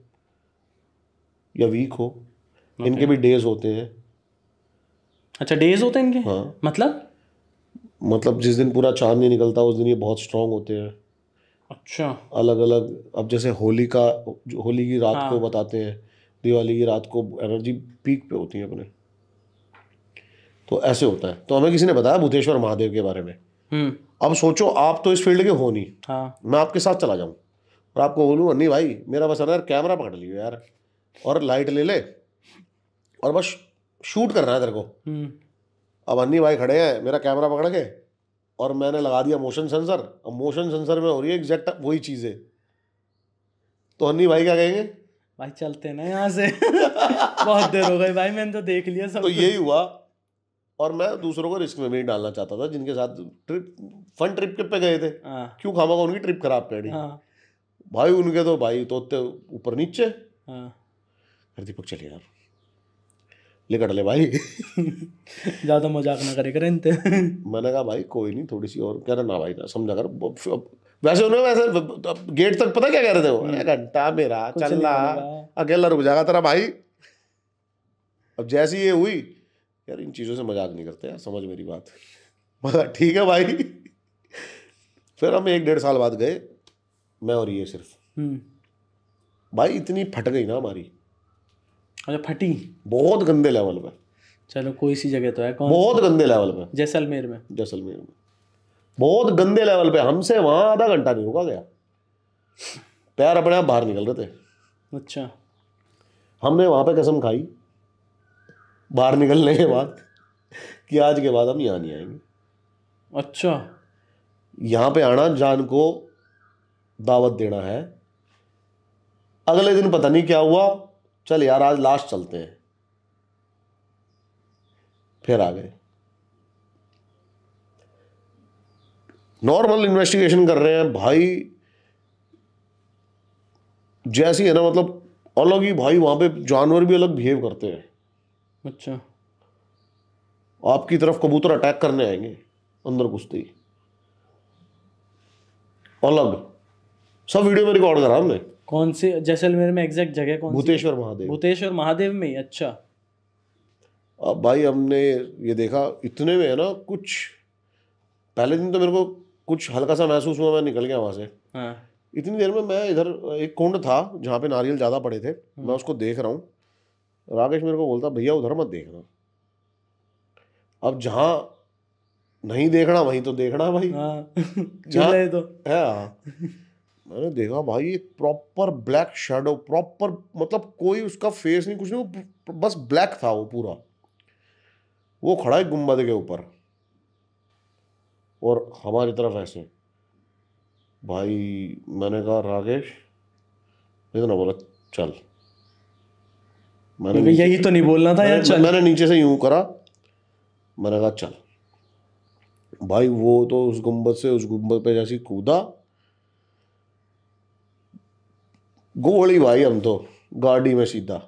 या वीक हो
okay. इनके भी
डेज होते हैं अच्छा डेज होते हैं इनके हाँ मतलब मतलब जिस दिन पूरा चांद नहीं निकलता उस दिन ये बहुत स्ट्रांग होते हैं अच्छा अलग अलग अब जैसे होली का होली की रात हाँ। को बताते हैं दिवाली की रात को एनर्जी पीक पे होती है अपने तो ऐसे होता है तो हमें किसी ने बताया भूतेश्वर महादेव के बारे में
हम्म।
अब सोचो आप तो इस फील्ड के हो नहीं हाँ। मैं आपके साथ चला जाऊं और आपको बोलूँ अन्नी भाई मेरा बस यार कैमरा पकड़ लियो यार और लाइट ले ले और बस शूट कर रहा है तेरे को हम्म। अब अन्नी भाई खड़े हैं मेरा कैमरा पकड़ के और मैंने लगा दिया मोशन सेंसर अब मोशन सेंसर में हो रही है एग्जैक्ट वही चीज़ है तो अन्नी भाई क्या कहेंगे भाई चलते ना यहाँ से बहुत देर हो गई भाई मैंने तो देख लिया सब तो यही हुआ और मैं दूसरों को रिस्क में भी डालना चाहता था जिनके साथ ट्रिप फन ट्रिप के पे गए थे हाँ। क्यों खामा उनकी ट्रिप खराब पड़ी हाँ। भाई उनके तो भाई तोते ऊपर नीचे हाँ। अरे दीपक चले यार लेकर ले भाई ज़्यादा मजाक ना करे करें इनते मैंने कहा भाई कोई नहीं थोड़ी सी और कह रहे ना भाई ना समझा कर वैसे उन्होंने वैसे गेट तक पता क्या कह रहे थे वो हम्म। घंटा मेरा चल अकेला रुक जाएगा तेरा भाई अब जैसी ये हुई यार इन चीज़ों से मजाक नहीं करते यार समझ मेरी बात मगर ठीक है भाई फिर हम एक डेढ़ साल बाद गए मैं और ये सिर्फ हम्म। भाई इतनी फट गई ना हमारी अरे अच्छा, फटी बहुत गंदे लेवल पे चलो कोई सी जगह तो है कौन बहुत गंदे लेवल पे जैसलमेर में जैसलमेर में बहुत गंदे लेवल पे हमसे वहाँ आधा घंटा नहीं रुका गया पैर अपने आप बाहर निकल रहे थे अच्छा हमने वहाँ पे कसम खाई बाहर निकलने के बाद कि आज के बाद हम यहाँ नहीं आएंगे अच्छा यहाँ पे आना जान को दावत देना है अगले दिन पता नहीं क्या हुआ चल यार आज लास्ट चलते हैं फिर आ गए नॉर्मल इन्वेस्टिगेशन कर रहे हैं भाई जैसी है ना मतलब अलग ही भाई वहां पे जानवर भी अलग बिहेव करते हैं अच्छा आपकी तरफ कबूतर अटैक करने आएंगे अंदर घुसते ही अलग सब वीडियो में रिकॉर्ड करा हमने
कौन से जैसलमेर में एग्जैक्ट जगह कौन भूतेश्वर महादेव भूतेश्वर महादेव में ही अच्छा
अब भाई हमने ये देखा इतने में है ना कुछ पहले दिन तो मेरे को कुछ हल्का सा महसूस हुआ मैं निकल गया वहां से हाँ। इतनी देर में मैं इधर एक कुंड था जहाँ पे नारियल ज़्यादा पड़े थे हम्म। मैं उसको देख रहा हूँ राकेश मेरे को बोलता भैया उधर मत देखना अब जहाँ नहीं देखना वहीं तो देखना भाई हाँ। जहाँ तो है हाँ मैंने देखा भाई एक प्रॉपर ब्लैक शेडो प्रॉपर मतलब कोई उसका फेस नहीं कुछ नहीं बस ब्लैक था वो पूरा वो खड़ा है गुम्बद के ऊपर और हमारी तरफ ऐसे भाई मैंने कहा राकेश इतना तो बोला चल मैंने यही तो नहीं बोलना था यार मैंने नीचे से यूं करा मैंने कहा चल भाई वो तो उस गुम्बद से उस गुम्बद पे जैसी कूदा गोली भाई हम तो गाड़ी में सीधा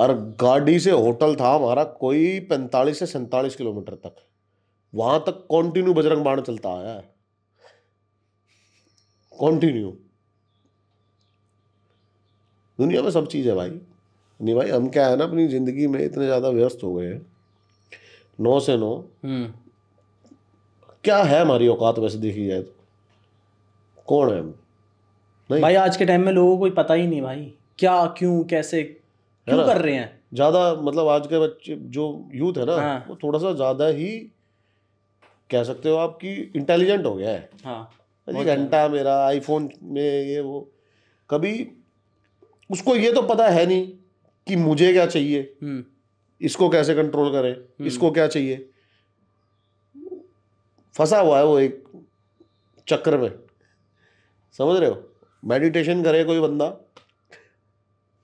और गाड़ी से होटल था हमारा कोई पैंतालीस से सैंतालीस किलोमीटर तक वहां तक कंटिन्यू बजरंग बाण चलता आया है कंटिन्यू दुनिया में सब चीज़ है भाई नहीं भाई हम क्या है ना अपनी ज़िंदगी में इतने ज़्यादा व्यस्त हो गए हैं नौ से नौ हम्म। क्या है हमारी औकात वैसे देखी जाए तो कौन है
हम भाई आज के टाइम में लोगों को पता ही नहीं भाई क्या क्यों कैसे क्यों कर रहे हैं
ज़्यादा मतलब आज के बच्चे जो यूथ है ना हाँ। वो थोड़ा सा ज़्यादा ही कह सकते हो आप कि इंटेलिजेंट हो गया है
हाँ
घंटा मेरा आईफोन में ये वो कभी उसको ये तो पता है नहीं कि मुझे क्या चाहिए हम्म। इसको कैसे कंट्रोल करें हम्म। इसको क्या चाहिए फंसा हुआ है वो एक चक्र में समझ रहे हो मेडिटेशन करे कोई बंदा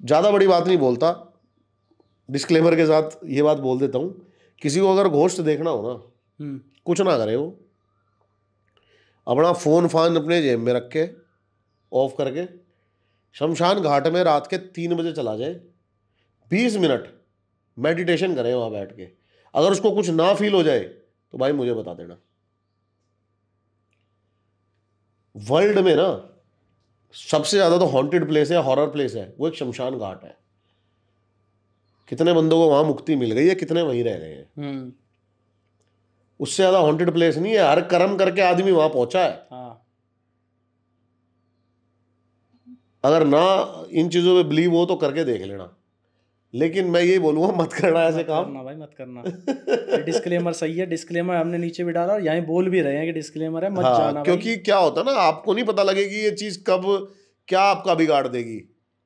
ज़्यादा बड़ी बात नहीं बोलता डिस्क्लेमर के साथ ये बात बोल देता हूँ किसी को अगर घोष्ट देखना हो ना हम्म। कुछ ना करे वो अपना फ़ोन फान अपने जेब में रख के ऑफ करके शमशान घाट में रात के तीन बजे चला जाए बीस मिनट मेडिटेशन करें वहाँ बैठ के अगर उसको कुछ ना फील हो जाए तो भाई मुझे बता देना वर्ल्ड में ना सबसे ज़्यादा तो हॉन्टेड प्लेस है हॉरर प्लेस है वो एक शमशान घाट है कितने बंदों को वहां मुक्ति मिल गई है कितने वहीं रह गए हैं हम्म। उससे ज़्यादा हॉन्टेड प्लेस नहीं है हर कर्म करके आदमी वहां पहुंचा है हाँ। अगर ना इन चीज़ों में बिलीव हो तो करके देख लेना लेकिन मैं यही बोलूंगा मत करना ऐसे काम करना भाई मत करना डिस्क्लेमर
सही है डिस्क्लेमर हमने नीचे भी डाला और यहाँ बोल भी रहे हैं कि डिस्क्लेमर है मत हाँ, जाना क्योंकि
क्या होता है ना आपको नहीं पता लगेगी ये चीज़ कब क्या आपका बिगाड़ देगी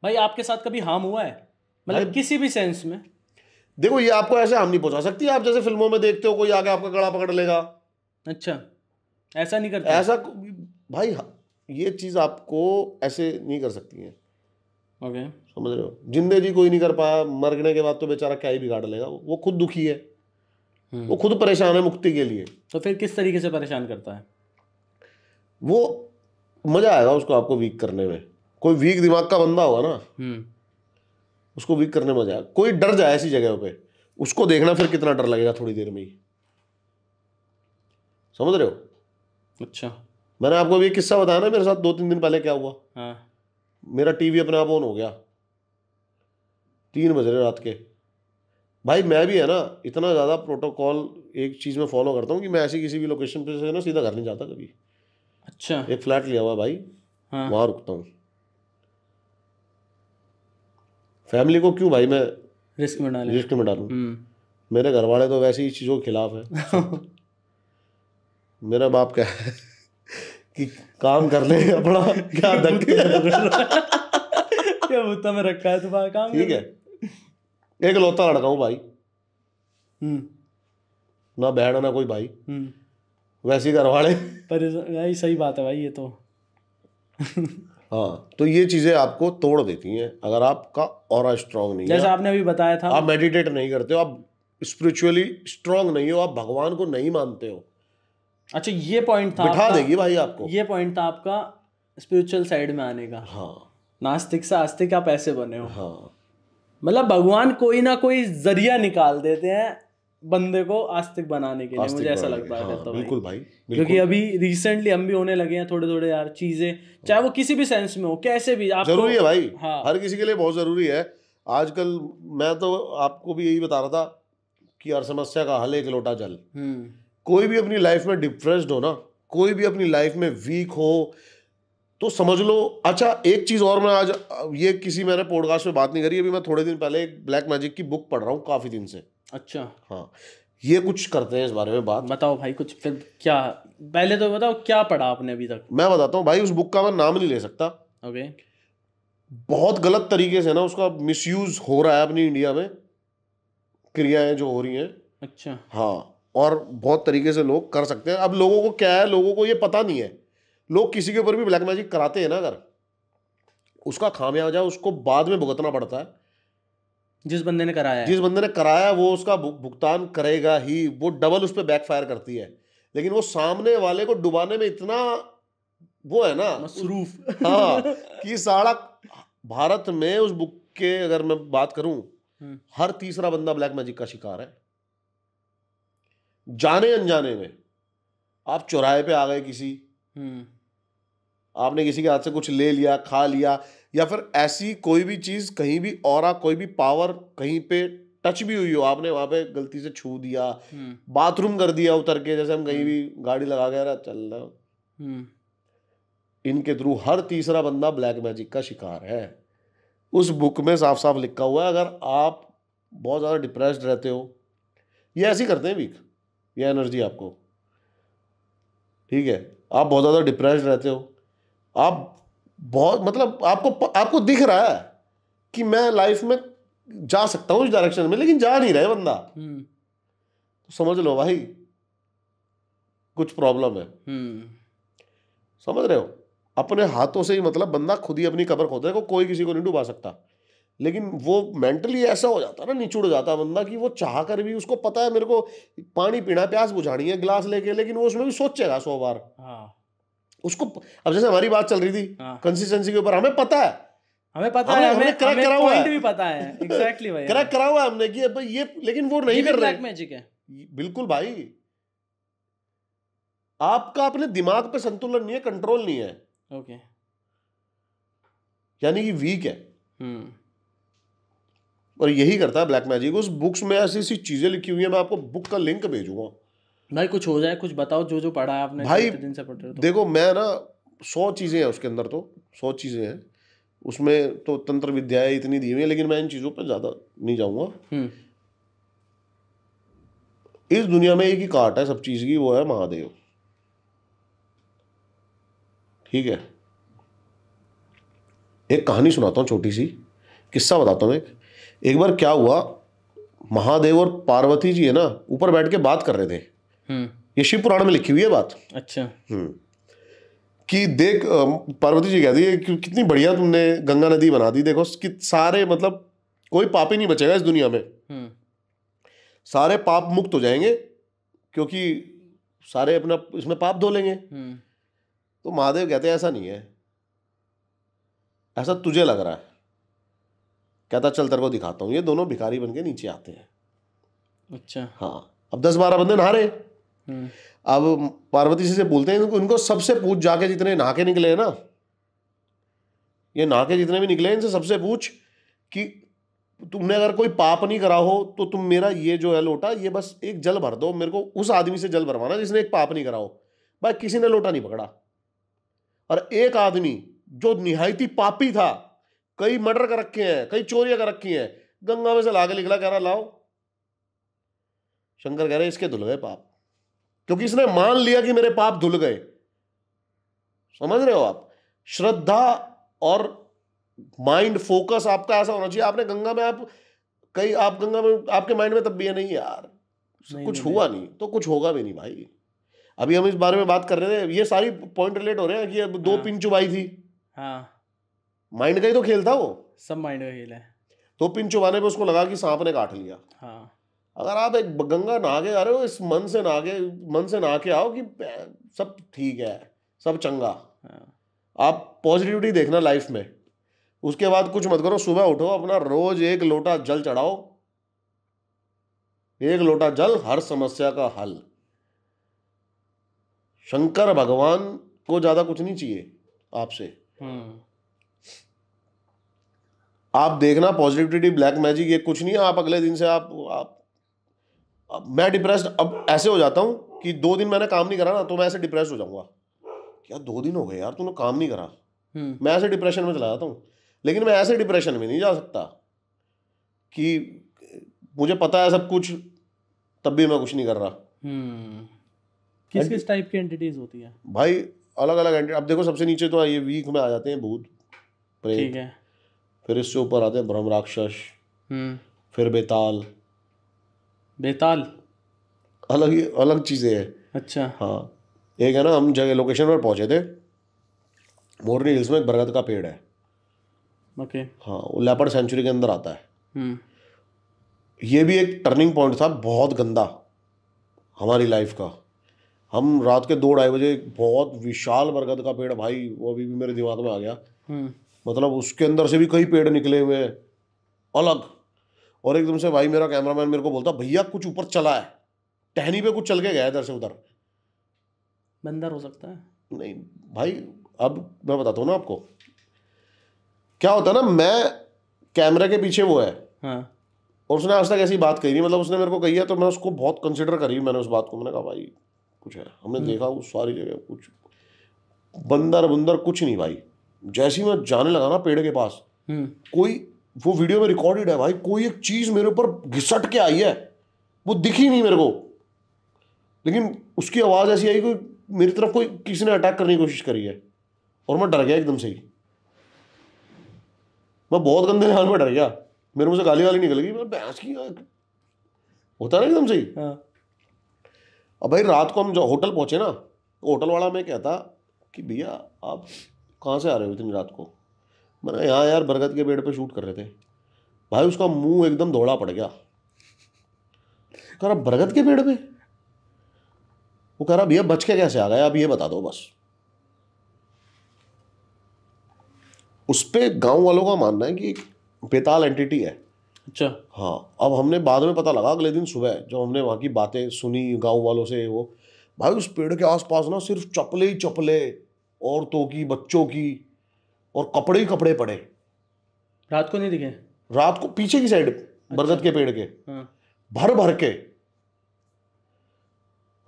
भाई आपके साथ कभी हार्म हुआ है
मतलब किसी भी सेंस में देखो ये आपको ऐसे हार्म नहीं पहुंचा सकती आप जैसे फिल्मों में देखते हो कोई आगे आपका गला पकड़ लेगा अच्छा ऐसा नहीं करता ऐसा भाई ये चीज़ आपको ऐसे नहीं कर सकती है okay. समझ रहे हो जिंदगी कोई नहीं कर पाया मरने के बाद तो बेचारा क्या ही बिगाड़ लेगा वो खुद दुखी है हम्म। वो खुद परेशान है मुक्ति के लिए तो फिर किस तरीके से परेशान करता है वो मजा आएगा उसको आपको वीक करने में कोई वीक दिमाग का बंदा होगा ना हम्म। उसको वीक करने में मजा आएगा कोई डर जाए ऐसी जगह पे उसको देखना फिर कितना डर लगेगा थोड़ी देर में ही समझ रहे हो अच्छा मैंने आपको भी किस्सा बताया ना मेरे साथ दो तीन दिन पहले क्या हुआ हाँ मेरा टीवी अपने आप ऑन हो गया तीन बज रहे रात के भाई मैं भी है ना इतना ज़्यादा प्रोटोकॉल एक चीज़ में फॉलो करता हूँ कि मैं ऐसी किसी भी लोकेशन पे से ना सीधा घर नहीं जाता कभी अच्छा एक फ्लैट लिया हुआ भाई हाँ। वहाँ रुकता हूँ फैमिली को क्यों भाई मैं रिस्क में डालू रिस्क में डालू हम्म। मेरे घर वाले तो वैसे ही चीज़ों के खिलाफ है मेरा बाप क्या है कि काम कर ले अपना क्या धक्के
क्या भूता में रखा है तुम्हारा काम ठीक
है एक लौता लड़का हूँ भाई हम्म। ना बहन ना कोई भाई
हम्म।
वैसे ही करवाड़े
पर भाई सही बात है भाई ये तो
हाँ तो ये चीज़ें आपको तोड़ देती हैं अगर आपका और स्ट्रांग नहीं जैसे आपने अभी बताया था आप मेडिटेट नहीं करते हो आप स्पिरिचुअली स्ट्रांग नहीं हो आप भगवान को नहीं मानते हो अच्छा ये पॉइंट था बिठा देगी भाई आपको ये पॉइंट था आपका
स्पिरिचुअल साइड में आने का हाँ नास्तिक से आस्तिक आप ऐसे बने हो हाँ मतलब भगवान कोई ना कोई जरिया निकाल देते हैं बंदे को आस्तिक बनाने के लिए मुझे ऐसा लगता है हाँ, बिल्कुल
भाई बिल्कुल। क्योंकि अभी
रिसेंटली हम भी होने लगे हैं थोड़े थोड़े यार चीजें चाहे
वो किसी भी सेंस में हो कैसे भी आप जरूरी है भाई हाँ हर किसी के लिए बहुत जरूरी है आजकल मैं तो आपको भी यही बता रहा था कि हर समस्या का हल एक लोटा जल हम्म। कोई भी अपनी लाइफ में डिप्रेस हो ना कोई भी अपनी लाइफ में वीक हो तो समझ लो अच्छा एक चीज़ और मैं आज ये किसी मैंने पॉडकास्ट में बात नहीं करी अभी मैं थोड़े दिन पहले एक ब्लैक मैजिक की बुक पढ़ रहा हूँ काफ़ी दिन से अच्छा हाँ ये कुछ करते हैं इस बारे में बात बताओ भाई कुछ फिर क्या पहले तो बताओ क्या पढ़ा आपने अभी तक मैं बताता हूँ भाई उस बुक का मैं नाम नहीं ले सकता ओके बहुत गलत तरीके से ना उसका मिसयूज हो रहा है अपनी इंडिया में क्रियाएं जो हो रही हैं अच्छा हाँ और बहुत तरीके से लोग कर सकते हैं अब लोगों को क्या है लोगों को ये पता नहीं है लोग किसी के ऊपर भी ब्लैक मैजिक कराते हैं ना अगर उसका खामियाजा उसको बाद में भुगतना पड़ता है जिस बंदे ने कराया जिस बंदे ने कराया वो उसका भुगतान करेगा ही वो डबल उस पर बैकफायर करती है लेकिन वो सामने वाले को डुबाने में इतना वो है ना मसरूफ हाँ कि सारा भारत में उस बुक के अगर मैं बात करूं हम्म। हर तीसरा बंदा ब्लैक मैजिक का शिकार है जाने अनजाने में आप चौराहे पे आ गए किसी हम्म। आपने किसी के हाथ से कुछ ले लिया खा लिया या फिर ऐसी कोई भी चीज़ कहीं भी और कोई भी पावर कहीं पे टच भी हुई हो आपने वहां पे गलती से छू दिया बाथरूम हम्म। कर दिया उतर के जैसे हम कहीं हम्म। भी गाड़ी लगा के चल
रहा
इनके थ्रू हर तीसरा बंदा ब्लैक मैजिक का शिकार है उस बुक में साफ साफ लिखा हुआ है अगर आप बहुत ज़्यादा डिप्रेस्ड रहते हो ये ऐसे करते हैं वीक या एनर्जी आपको ठीक है आप बहुत ज़्यादा डिप्रेस रहते हो आप बहुत मतलब आपको आपको दिख रहा है कि मैं लाइफ में जा सकता हूँ इस डायरेक्शन में लेकिन जा नहीं रहे बंदा
हम्म। तो
समझ लो भाई कुछ प्रॉब्लम है
हम्म।
समझ रहे हो अपने हाथों से ही मतलब बंदा खुद ही अपनी कबर खोद रहे को कोई किसी को नहीं डुबा सकता लेकिन वो मेंटली ऐसा हो जाता ना निचुड़ जाता बंदा कि वो चाह कर भी उसको पता है मेरे को पानी पीना प्यास बुझानी है गिलास लेके लेकिन वो उसमें भी सोचेगा सौ बार हाँ। उसको अब जैसे हमारी बात चल रही थी कंसिस्टेंसी हाँ। के ऊपर हमें पता है हमें पता हमें, है हमें, हमें क्रैक करा हुआ है भी पता है एग्जैक्टली भाई करा करा हुआ हमने कि भाई ये लेकिन वो नहीं कर रहे मैजिक है बिल्कुल भाई आपका अपने दिमाग पे संतुलन नहीं है कंट्रोल नहीं है ओके यानी कि वीक है हम्म। और यही करता है ब्लैक मैजिक उस बुक्स में ऐसी ऐसी चीज़ें लिखी हुई है मैं आपको बुक का लिंक भेजूंगा भाई
कुछ हो जाए कुछ बताओ जो जो पढ़ा है आपने भाई दिन से पढ़ रहे तो।
देखो मैं ना सौ चीज़ें हैं उसके अंदर तो सौ चीज़ें हैं उसमें तो तंत्र विद्याएं इतनी दी हुई है लेकिन मैं इन चीज़ों पर ज़्यादा नहीं जाऊंगा हम्म। इस दुनिया में एक ही काट है सब चीज़ की वो है महादेव ठीक है एक कहानी सुनाता हूँ छोटी सी किस्सा बताता हूँ एक एक बार क्या हुआ महादेव और पार्वती जी है ना ऊपर बैठ के बात कर रहे थे हम्म। ये शिव पुराण में लिखी हुई है बात अच्छा हम्म। कि देख पार्वती जी कहती है कि कितनी बढ़िया तुमने गंगा नदी बना दी देखो कि सारे मतलब कोई पाप ही नहीं बचेगा इस दुनिया में हम्म। सारे पाप मुक्त हो जाएंगे क्योंकि सारे अपना इसमें पाप धो लेंगे तो महादेव कहते हैं ऐसा नहीं है ऐसा तुझे लग रहा है कहता चल तेरे को दिखाता हूँ ये दोनों भिखारी बन के नीचे आते हैं अच्छा हाँ अब दस बारह बंदे नहा रहे हम्म। अब पार्वती जी से बोलते हैं इनको सबसे पूछ जाके जितने नहा के निकले हैं ना ये नहा के जितने भी निकले इनसे सबसे पूछ कि तुमने अगर कोई पाप नहीं करा हो तो तुम मेरा ये जो है लोटा ये बस एक जल भर दो मेरे को उस आदमी से जल भरवाना जिसने एक पाप नहीं करा हो भाई किसी ने लोटा नहीं पकड़ा और एक आदमी जो निहायती पापी था कई मर्डर कर रखे हैं कई चोरियां कर रखी हैं गंगा में से लाके निकला कह रहा लाओ शंकर कह रहे इसके धुल गए पाप क्योंकि इसने मान लिया कि मेरे पाप धुल गए समझ रहे हो आप श्रद्धा और माइंड फोकस आपका ऐसा होना चाहिए आपने गंगा में आप कई आप गंगा में आपके माइंड में तब भी है नहीं यार
नहीं,
कुछ नहीं, हुआ नहीं।, नहीं तो कुछ होगा भी नहीं भाई अभी हम इस बारे में बात कर रहे थे ये सारी पॉइंट रिलेट हो रहे हैं कि दो हाँ, पिन चुबाई थी हाँ माइंड का ही तो खेल था वो सब माइंड का खेल है तो पिन चुबाने पे उसको लगा कि सांप ने काट लिया हाँ अगर आप एक गंगा नहा के आ रहे हो इस मन से नहा के मन से नहा के आओ कि सब ठीक है सब चंगा हाँ। आप पॉजिटिविटी देखना लाइफ में उसके बाद कुछ मत करो सुबह उठो अपना रोज एक लोटा जल चढ़ाओ एक लोटा जल हर समस्या का हल शंकर भगवान को ज़्यादा कुछ नहीं चाहिए आपसे हम्म। आप देखना पॉजिटिविटी ब्लैक मैजिक ये कुछ नहीं है आप अगले दिन से आप आप, मैं डिप्रेस्ड अब ऐसे हो जाता हूँ कि दो दिन मैंने काम नहीं करा ना तो मैं ऐसे डिप्रेस हो जाऊंगा क्या दो दिन हो गए यार तूने काम नहीं करा हम्म। मैं ऐसे डिप्रेशन में चला जाता हूँ लेकिन मैं ऐसे डिप्रेशन में नहीं जा सकता कि मुझे पता है सब कुछ तब भी मैं कुछ नहीं कर रहा
हम्म। किस किस टाइप की एंटिटीज होती है
भाई अलग अलग एंटिटी अब देखो सबसे नीचे तो ये वीक में आ जाते हैं भूत ठीक है फिर इससे ऊपर आते हैं ब्रह्म राक्षस हम्म। फिर बेताल बेताल अलग ही अलग चीज़ें हैं अच्छा हाँ एक है ना हम जगह लोकेशन पर पहुँचे थे मोरनी हिल्स में एक बरगद का पेड़ है ओके हाँ वो लेपर सेंचुरी के अंदर आता है हम्म। ये भी एक टर्निंग पॉइंट था बहुत गंदा हमारी लाइफ का हम रात के दो ढाई बजे बहुत विशाल बरगद का पेड़ भाई वो अभी भी मेरे दिमाग में आ गया हम्म। मतलब उसके अंदर से भी कई पेड़ निकले हुए हैं अलग और एकदम से भाई मेरा कैमरामैन मेरे को बोलता भैया कुछ ऊपर चला है टहनी पे कुछ चल के गया इधर से उधर
बंदर हो सकता है
नहीं भाई अब मैं बताता हूँ ना आपको क्या होता है ना मैं कैमरे के पीछे वो है हाँ और उसने आज तक ऐसी बात कही नहीं मतलब उसने मेरे को कही है तो मैं उसको बहुत कंसिडर करी मैंने उस बात को मैंने कहा भाई कुछ है हमने हम्म। देखा उस सारी जगह कुछ बंदर बंदर कुछ नहीं भाई जैसे ही मैं जाने लगा ना पेड़ के पास हम्म। कोई वो वीडियो में रिकॉर्डेड है भाई कोई एक चीज मेरे ऊपर घिसट के आई है वो दिखी नहीं मेरे को लेकिन उसकी आवाज़ ऐसी आई कि मेरी तरफ कोई किसी ने अटैक करने की कोशिश करी है और मैं डर गया एकदम से ही मैं बहुत गंदे हाल में डर गया मेरे मुझसे गाली वाली निकल गई मैं भैंस की होता ना एकदम से ही हाँ। अब भाई रात को हम जो होटल पहुंचे ना तो होटल वाला मैं कहता कि भैया आप कहाँ से आ रहे हो इतनी रात को मैंने यहाँ यार बरगद के पेड़ पे शूट कर रहे थे भाई उसका मुंह एकदम दौड़ा पड़ गया कह रहा बरगद के पेड़ पे वो कह रहा भैया बच के कैसे आ गया आप ये बता दो बस उस पर गाँव वालों का मानना है कि बेताल एंटिटी है अच्छा हाँ अब हमने बाद में पता लगा अगले दिन सुबह जब हमने वहाँ की बातें सुनी गाँव वालों से वो भाई उस पेड़ के आसपास ना सिर्फ चपले ही चपले औरतों की बच्चों की और कपड़े ही कपड़े पड़े रात को नहीं दिखे रात को पीछे की साइड अच्छा। बरगद के पेड़ के हाँ। भर भर के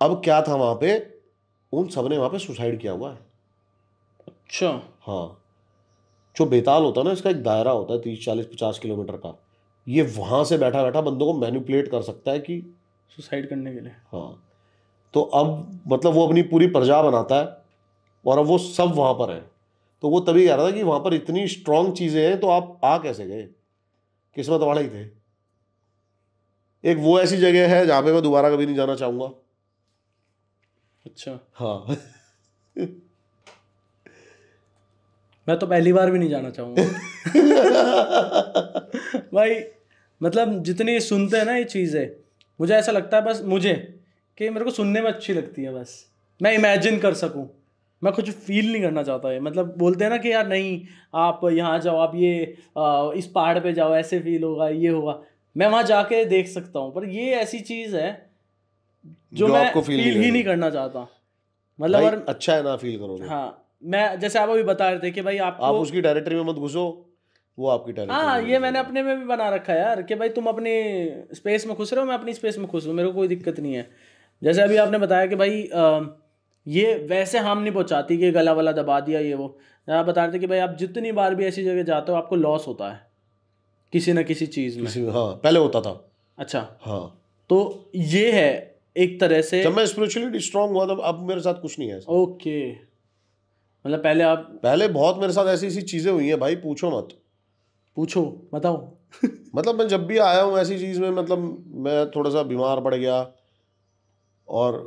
अब क्या था वहां पे उन सब ने वहां पे सुसाइड किया हुआ है अच्छा हाँ जो बेताल होता है ना इसका एक दायरा होता है तीस चालीस पचास किलोमीटर का ये वहां से बैठा बैठा बंदों को मैनिपुलेट कर सकता है कि सुसाइड करने के लिए हाँ तो अब मतलब वो अपनी पूरी प्रजा बनाता है और अब वो सब वहाँ पर है तो वो तभी कह रहा था कि वहाँ पर इतनी स्ट्रांग चीज़ें हैं तो आप आ कैसे गए किस्मत वाले ही थे एक वो ऐसी जगह है जहाँ पे मैं दोबारा कभी नहीं जाना चाहूँगा अच्छा
हाँ मैं तो पहली बार भी नहीं जाना चाहूँगा भाई मतलब जितनी सुनते हैं ना ये चीज़ें मुझे ऐसा लगता है बस मुझे कि मेरे को सुनने में अच्छी लगती है बस मैं इमेजिन कर सकूँ मैं कुछ फील नहीं करना चाहता है मतलब बोलते हैं ना कि यार नहीं आप यहाँ जाओ आप ये आ, इस पहाड़ पे जाओ ऐसे फील होगा ये होगा मैं वहाँ जाके देख सकता हूँ पर ये ऐसी चीज़ है
जो, जो मैं आपको फील, फील ही नहीं करना चाहता मतलब और अच्छा है ना फील करो हाँ
मैं जैसे आप अभी बता रहे थे कि भाई आप आप उसकी
डायरेक्टरी में मत घुसो वो आपकी
टैलेंट हाँ ये मैंने अपने में भी बना रखा है यार कि भाई तुम अपने स्पेस में खुश रहो मैं अपनी स्पेस में खुश हूँ मेरे को कोई दिक्कत नहीं है जैसे अभी आपने बताया कि भाई ये वैसे हार्म नहीं पहुँचाती कि गला वाला दबा दिया ये वो आप बता रहे थे कि भाई आप जितनी बार भी ऐसी जगह जाते हो आपको लॉस होता है किसी ना किसी चीज़ में किसी, हाँ पहले
होता था अच्छा हाँ तो ये है एक तरह से जब मैं स्पिरिचुअलिटी स्ट्रांग हुआ तब अब मेरे साथ कुछ नहीं है ओके मतलब पहले आप पहले बहुत मेरे साथ ऐसी ऐसी चीज़ें हुई हैं भाई पूछो मत पूछो बताओ मतलब मैं जब भी आया हूँ ऐसी चीज़ में मतलब मैं थोड़ा सा बीमार पड़ गया और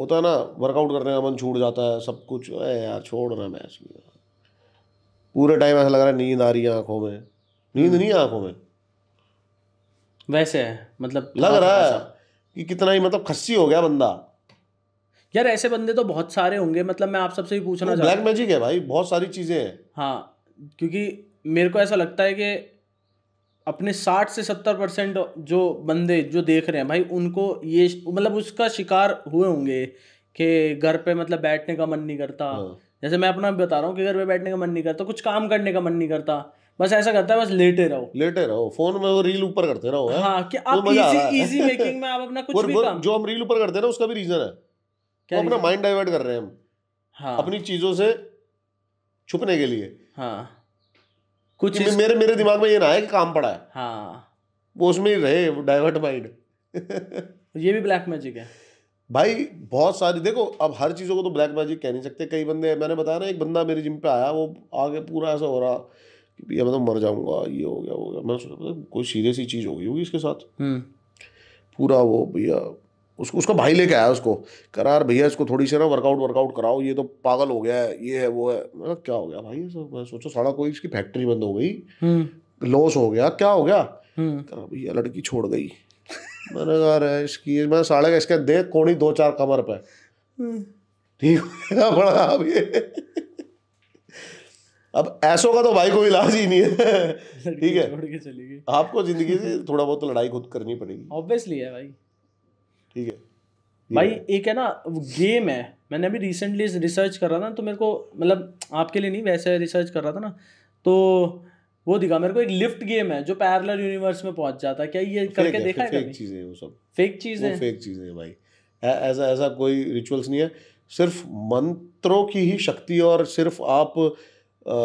होता है ना वर्कआउट करने का मन छूट जाता है सब कुछ है यार छोड़ रहा मैच भी पूरे टाइम ऐसा लग रहा है नींद आ रही है आंखों में नींद नहीं है हम्म। आंखों में वैसे है मतलब लग हाँ, रहा है कि कितना ही मतलब खस्सी हो गया बंदा
यार ऐसे बंदे तो बहुत सारे होंगे मतलब मैं आप सबसे भी पूछना चाहता ब्लैक मैजिक है भाई बहुत सारी चीज़ें हैं हाँ क्योंकि मेरे को ऐसा लगता है कि अपने साठ से सत्तर परसेंट जो बंदे जो देख रहे हैं भाई उनको ये मतलब उसका शिकार हुए होंगे कि घर पे मतलब बैठने का मन नहीं करता हाँ। जैसे मैं अपना बता रहा हूँ कि घर पे बैठने का मन नहीं करता कुछ काम करने का मन नहीं करता बस ऐसा करता है बस लेटे रहो लेटे रहो फोन में वो रील ऊपर करते रहो
हाँ कि आप तो इजी, इजी मेकिंग में
आप अपना कुछ भी काम
जो हम रील ऊपर करते हैं ना उसका भी रीजन है क्या अपना माइंड डाइवर्ट कर रहे हैं हम हाँ अपनी चीजों से छुपने के लिए हाँ कुछ इस... मेरे मेरे दिमाग में ये ना है कि काम पड़ा है हाँ वो उसमें ही रहे डाइवर्ट माइंड ये भी ब्लैक मैजिक है भाई बहुत सारी देखो अब हर चीज़ों को तो ब्लैक मैजिक कह नहीं सकते कई बंदे मैंने बताया ना एक बंदा मेरे जिम पे आया वो आगे पूरा ऐसा हो रहा कि भैया मैं तो मर जाऊंगा ये हो गया वो गया मैंने सोचा कोई सीरियस ही चीज़ होगी होगी इसके साथ हम्म। पूरा वो भैया उसको उसका भाई लेके आया उसको यार भैया इसको थोड़ी सी ना वर्कआउट वर्कआउट कराओ ये तो पागल हो गया है ये है वो है मैं क्या हो गया भाई सब सोचो सारा कोई इसकी फैक्ट्री बंद हो गई लॉस हम्म। हो गया क्या हो गया हम्म। करा भैया लड़की छोड़ गई मैंने कहा अरे इसकी मैं साढ़े का इसके देख कोणी दो चार कमर पे हम्म। ठीक हो पड़ा अब ये अब ऐसों का तो भाई कोई इलाज ही नहीं है ठीक
है
आपको जिंदगी से थोड़ा बहुत लड़ाई खुद करनी पड़ेगी
ऑब्वियसली है भाई
ठीक है भाई
एक है ना गेम है मैंने अभी रिसेंटली रिसर्च कर रहा था तो मेरे को मतलब आपके लिए नहीं वैसे रिसर्च कर रहा था ना तो वो दिखा मेरे को एक लिफ्ट गेम है जो पैरल यूनिवर्स में पहुंच जाता है क्या
ये करके है, देखा फेक है फेक चीज़ें वो सब फेक चीज है फेक चीज़ें भाई ऐसा ऐसा कोई रिचुअल्स नहीं है सिर्फ मंत्रों की ही शक्ति और सिर्फ आप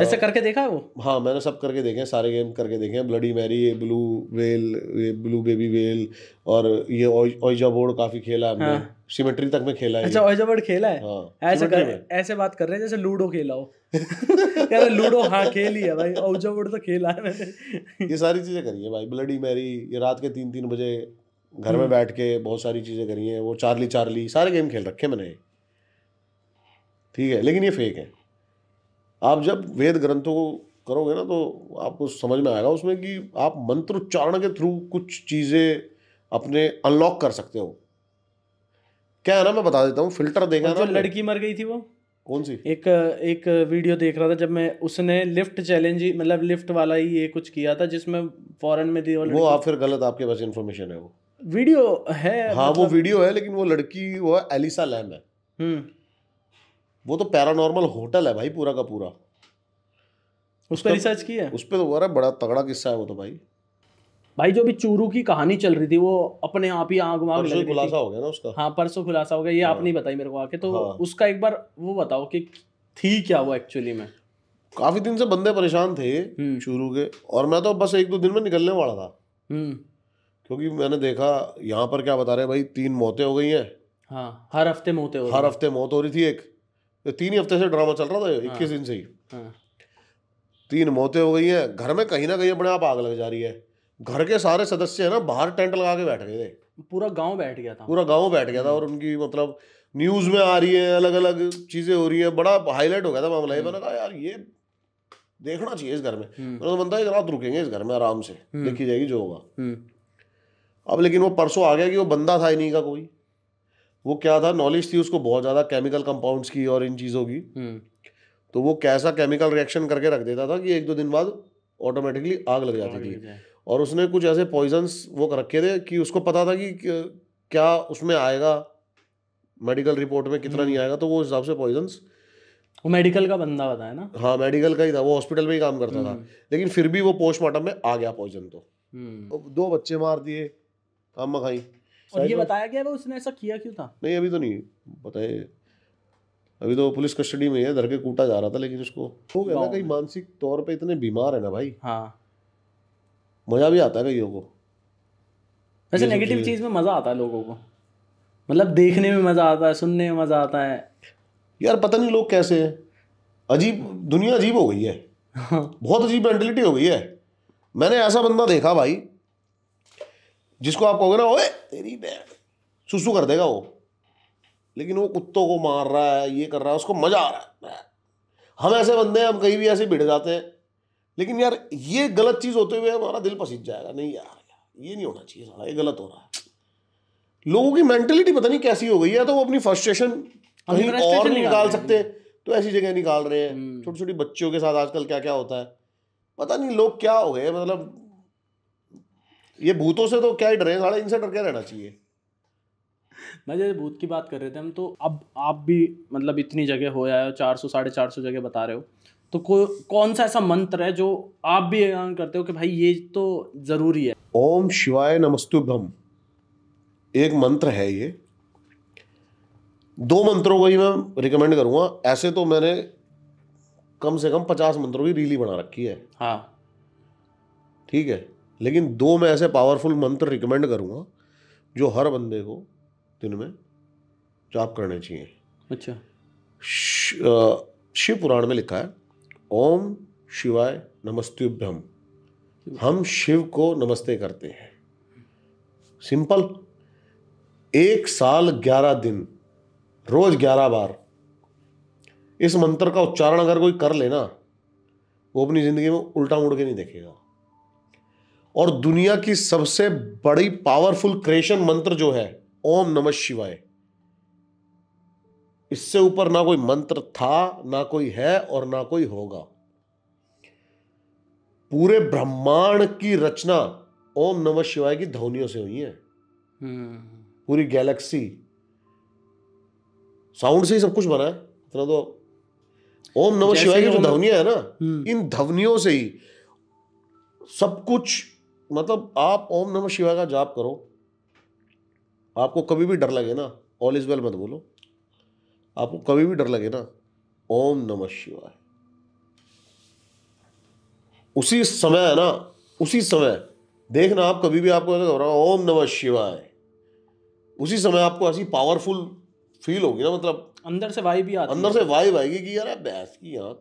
ऐसे करके देखा है वो हाँ मैंने सब करके देखे हैं सारे गेम करके देखे हैं ब्लडी मैरी ये ब्लू वेल ये ब्लू बेबी वेल और ये ओइजा बोर्ड काफ़ी खेला है हाँ। सिमेट्री तक में खेला है अच्छा
ओइजा बोर्ड खेला है हाँ। ऐसे कर ऐसे बात कर रहे हैं जैसे लूडो खेला हो यार लूडो
हाँ खेली है भाई ओइजा बोर्ड तो खेला है मैंने ये सारी चीज़ें करी है भाई ब्लडी मैरी ये रात के तीन तीन बजे घर में हम्म। बैठ के बहुत सारी चीज़ें करी है वो चार्ली चार्ली सारे गेम खेल रखे मैंने ठीक है लेकिन ये फेक है आप जब वेद ग्रंथों को करोगे ना तो आपको समझ में आएगा उसमें कि आप मंत्र उच्चारण के थ्रू कुछ चीज़ें अपने अनलॉक कर सकते हो क्या है ना मैं बता देता हूँ फिल्टर देखा जब लड़की मर गई थी वो कौन सी एक एक वीडियो देख रहा था जब मैं उसने
लिफ्ट चैलेंज ही मतलब लिफ्ट वाला ही ये कुछ किया था जिसमें फॉरन में दी वो आप फिर
गलत आपके पास इन्फॉर्मेशन है वो वीडियो
है हाँ मतलब... वो वीडियो है
लेकिन वो लड़की वो एलिसा लैम है हम्म। वो तो पैरानॉर्मल होटल है भाई पूरा का पूरा उस पर रिसर्च की है उस पर तो रहा बड़ा तगड़ा किस्सा है वो तो भाई भाई जो भी
चूरू की कहानी चल रही थी वो अपने आप ही आग वाग लग खुलासा हो गया ना उसका हाँ परसों खुलासा हो गया ये हाँ। आपने बताई
मेरे को आके तो हाँ। उसका एक बार वो बताओ कि थी क्या वो एक्चुअली में काफी दिन से बंदे परेशान थे हम्म। चूरू के और मैं तो बस एक दो दिन में निकलने वाला था हम्म। क्योंकि मैंने देखा यहाँ पर क्या बता रहे भाई तीन मौतें हो गई है
हाँ हर हफ्ते
मौतें हर हफ्ते मौत हो रही थी एक तो तीन ही हफ्ते से ड्रामा चल रहा था हाँ। इक्कीस दिन से ही हाँ। तीन मौतें हो गई हैं घर में कहीं ना कहीं अपने आप आग लग जा रही है घर के सारे सदस्य है ना बाहर टेंट लगा के बैठ गए थे
पूरा गांव बैठ गया
था पूरा गांव बैठ गया था और उनकी मतलब न्यूज में आ रही है अलग अलग चीजें हो रही है बड़ा हाईलाइट हो गया था मामला हम्म। मैंने कहा यार ये देखना चाहिए इस घर में तो बनता है रात रुकेंगे इस घर में आराम से हम्म। देखी जाएगी जो होगा हम्म। अब लेकिन वो परसों आ गया कि वो बंदा था ही नहीं का कोई वो क्या था नॉलेज थी उसको बहुत ज़्यादा केमिकल कंपाउंड्स की और इन चीज़ों की हम्म। तो वो कैसा केमिकल रिएक्शन करके रख देता था कि एक दो दिन बाद ऑटोमेटिकली आग लग जाती थी और उसने कुछ ऐसे पॉइजन्स वो रखे थे कि उसको पता था कि क्या उसमें आएगा मेडिकल रिपोर्ट में कितना नहीं हम्म। आएगा तो वो हिसाब से पॉइजन्स
वो मेडिकल का बंदा बताया ना
हाँ मेडिकल का ही था वो हॉस्पिटल में ही काम करता था हम्म। लेकिन फिर भी वो पोस्टमार्टम में आ गया पॉइजन तो दो बच्चे मार दिए हम खाई और ये बताया
गया उसने ऐसा किया क्यों था
नहीं अभी तो नहीं बताए अभी तो पुलिस कस्टडी में है धर के कूटा जा रहा था लेकिन उसको हो गया ना कहीं मानसिक तौर पे इतने बीमार है ना भाई हाँ मजा भी आता है कईयों को वैसे नेगेटिव चीज में मजा आता है लोगों को मतलब देखने में मजा आता है सुनने में मजा आता है यार पता नहीं लोग कैसे हैं अजीब दुनिया अजीब हो गई है हाँ। बहुत अजीब मेंटेलिटी हो गई है मैंने ऐसा बंदा देखा भाई जिसको आप कहोगे ना ओए तेरी बैठ सुसु कर देगा वो लेकिन वो कुत्तों को मार रहा है ये कर रहा है उसको मज़ा आ रहा है हम ऐसे बंदे हैं हम कहीं भी ऐसे भिड़ जाते हैं लेकिन यार ये गलत चीज़ होते हुए हमारा दिल पसीज जाएगा नहीं यार ये नहीं होना चाहिए सारा ये गलत हो रहा है लोगों की मेंटेलिटी पता नहीं कैसी हो गई है तो वो अपनी फ्रस्ट्रेशन कहीं और नहीं निकाल सकते तो ऐसी जगह निकाल रहे हैं हम्म। छोटी छोटी बच्चियों के साथ आजकल क्या क्या होता है पता नहीं लोग क्या हो गए मतलब ये भूतों से तो क्या ही डरे साला इनसे डर के रहना चाहिए मैं जैसे भूत की बात कर रहे थे हम तो
अब आप भी मतलब इतनी जगह हो आए हो चार सौ साढ़े चार सौ जगह बता रहे हो तो को, कौन सा ऐसा मंत्र है जो आप भी करते हो कि भाई ये तो ज़रूरी है
ओम शिवाय नमस्तुभम एक मंत्र है ये दो मंत्रों को ही मैं रिकमेंड करूँगा ऐसे तो मैंने कम से कम पचास मंत्रों की रीली बना रखी है हाँ ठीक है लेकिन दो मैं ऐसे पावरफुल मंत्र रिकमेंड करूँगा जो हर बंदे को दिन में जाप करने चाहिए अच्छा शिव पुराण में लिखा है ओम शिवाय नमस्तुभ्यम हम शिव को नमस्ते करते हैं सिंपल एक साल ग्यारह दिन रोज ग्यारह बार इस मंत्र का उच्चारण अगर कोई कर लेना वो अपनी ज़िंदगी में उल्टा मुड़ के नहीं देखेगा और दुनिया की सबसे बड़ी पावरफुल क्रिएशन मंत्र जो है ओम नमः शिवाय इससे ऊपर ना कोई मंत्र था ना कोई है और ना कोई होगा पूरे ब्रह्मांड की रचना ओम नमः शिवाय की ध्वनियों से हुई है हम्म। पूरी गैलेक्सी साउंड से ही सब कुछ बना है इतना तो ओम नमः शिवाय की जो ध्वनिया है ना हम्म। इन ध्वनियों से ही सब कुछ मतलब आप ओम नमः शिवाय का जाप करो आपको कभी भी डर लगे ना ऑल इज़ वेल मत बोलो आपको कभी भी डर लगे ना ओम नमः शिवाय उसी समय है ना उसी समय देखना आप कभी भी आपको ऐसा ओम नमः शिवाय उसी समय आपको ऐसी पावरफुल फील होगी ना मतलब अंदर से वाइब भी आती अंदर से वाइब आएगी
कि यार बैस की यहाँ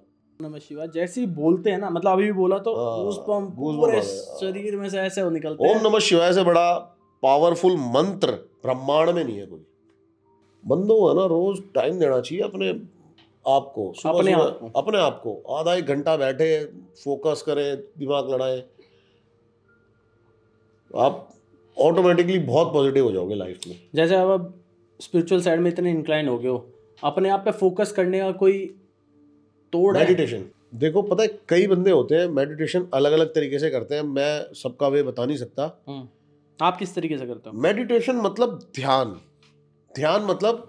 नमः शिवाय जैसे ही बोलते हैं ना मतलब अभी भी बोला तो
गूजबम्प हाँ, पूरे
शरीर में से ऐसे निकलते ओम
नमः शिवाय से बड़ा पावरफुल मंत्र ब्रह्मांड में नहीं है कोई बंदो है ना रोज टाइम देना चाहिए अपने आप को अपने, आप अपने आप को आधा एक घंटा बैठे फोकस करें दिमाग लड़ाए आप ऑटोमेटिकली बहुत पॉजिटिव हो जाओगे लाइफ में
जैसे आप स्पिरिचुअल साइड में इतने इंक्लाइन हो गए
हो अपने आप पे फोकस करने का कोई तोड़ मेडिटेशन देखो पता है कई बंदे होते हैं मेडिटेशन अलग अलग तरीके से करते हैं मैं सबका वे बता नहीं सकता हम्म। आप किस तरीके से करते हो मेडिटेशन मतलब ध्यान ध्यान मतलब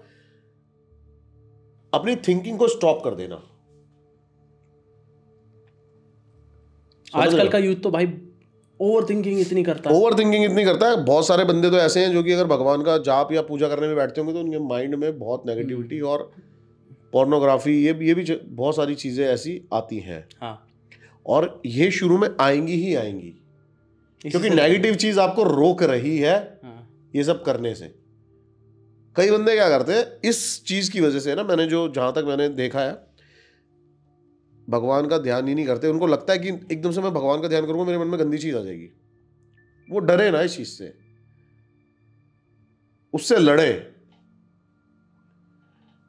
अपनी थिंकिंग को स्टॉप कर देना आजकल का
यूथ तो भाई ओवर थिंकिंग इतनी करता है ओवर थिंकिंग इतनी करता
है बहुत सारे बंदे तो ऐसे हैं जो कि अगर भगवान का जाप या पूजा करने में बैठते होंगे तो उनके माइंड में बहुत नेगेटिविटी हम्म। और पोर्नोग्राफी ये ये भी बहुत सारी चीज़ें ऐसी आती हैं हाँ और ये शुरू में आएंगी ही आएंगी क्योंकि नेगेटिव चीज़ आपको रोक रही है हाँ। ये सब करने से कई बंदे क्या करते हैं इस चीज़ की वजह से ना मैंने जो जहाँ तक मैंने देखा है भगवान का ध्यान ही नहीं करते उनको लगता है कि एकदम से मैं भगवान का ध्यान करूँगा मेरे मन में गंदी चीज़ आ जाएगी वो डरे ना इस चीज़ से उससे लड़े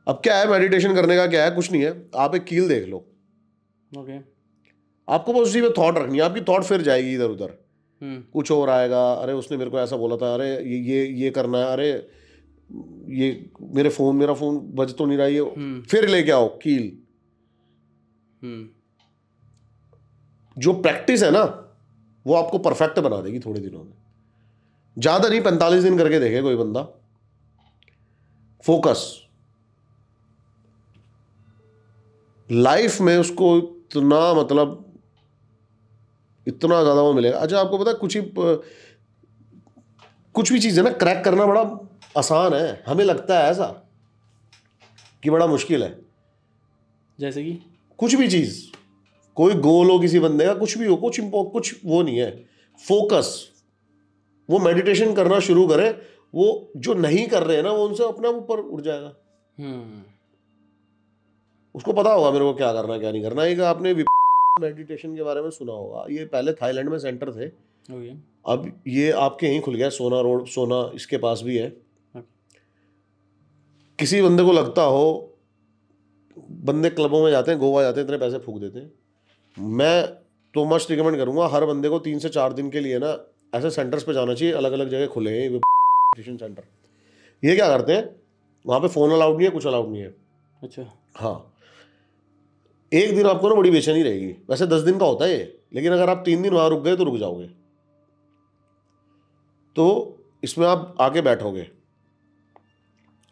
अब क्या है मेडिटेशन करने का क्या है कुछ नहीं है आप एक कील देख लो
ओके okay.
आपको बस उसी पे थॉट रखनी है आपकी थॉट फिर जाएगी इधर उधर hmm. कुछ और आएगा अरे उसने मेरे को ऐसा बोला था अरे ये ये ये करना है अरे ये मेरे फोन मेरा फोन बज तो नहीं रहा ये hmm. फिर लेके आओ कील hmm. जो प्रैक्टिस है ना वो आपको परफेक्ट बना देगी थोड़े दिनों में ज़्यादा नहीं पैंतालीस दिन करके देखे कोई बंदा फोकस लाइफ में उसको इतना मतलब इतना ज़्यादा वो मिलेगा अच्छा आपको पता है कुछ ही कुछ भी चीज़ है ना क्रैक करना बड़ा आसान है हमें लगता है ऐसा कि बड़ा मुश्किल है जैसे कि कुछ भी चीज़ कोई गोल हो किसी बंदे का कुछ भी हो कुछ इम्पो कुछ वो नहीं है फोकस वो मेडिटेशन करना शुरू करे वो जो नहीं कर रहे हैं ना वो उनसे अपने ऊपर उड़ जाएगा हम्म। उसको पता होगा मेरे को क्या करना है क्या नहीं करना एक आपने मेडिटेशन के बारे में सुना होगा ये पहले थाईलैंड में सेंटर थे अब ये आपके यहीं खुल गया सोना रोड सोना इसके पास भी है किसी बंदे को लगता हो बंदे क्लबों में जाते हैं गोवा जाते हैं इतने पैसे फूक देते हैं मैं तो मस्ट रिकमेंड करूँगा हर बंदे को तीन से चार दिन के लिए ना ऐसे सेंटर्स पे जाना चाहिए अलग अलग जगह खुले हैं मेडिटेशन सेंटर ये क्या करते हैं वहाँ पे फ़ोन अलाउड नहीं है कुछ अलाउड नहीं है अच्छा हाँ एक दिन आपको ना बड़ी बेचैनी रहेगी वैसे दस दिन का होता है ये लेकिन अगर आप तीन दिन वहां रुक गए तो रुक जाओगे तो इसमें आप आके बैठोगे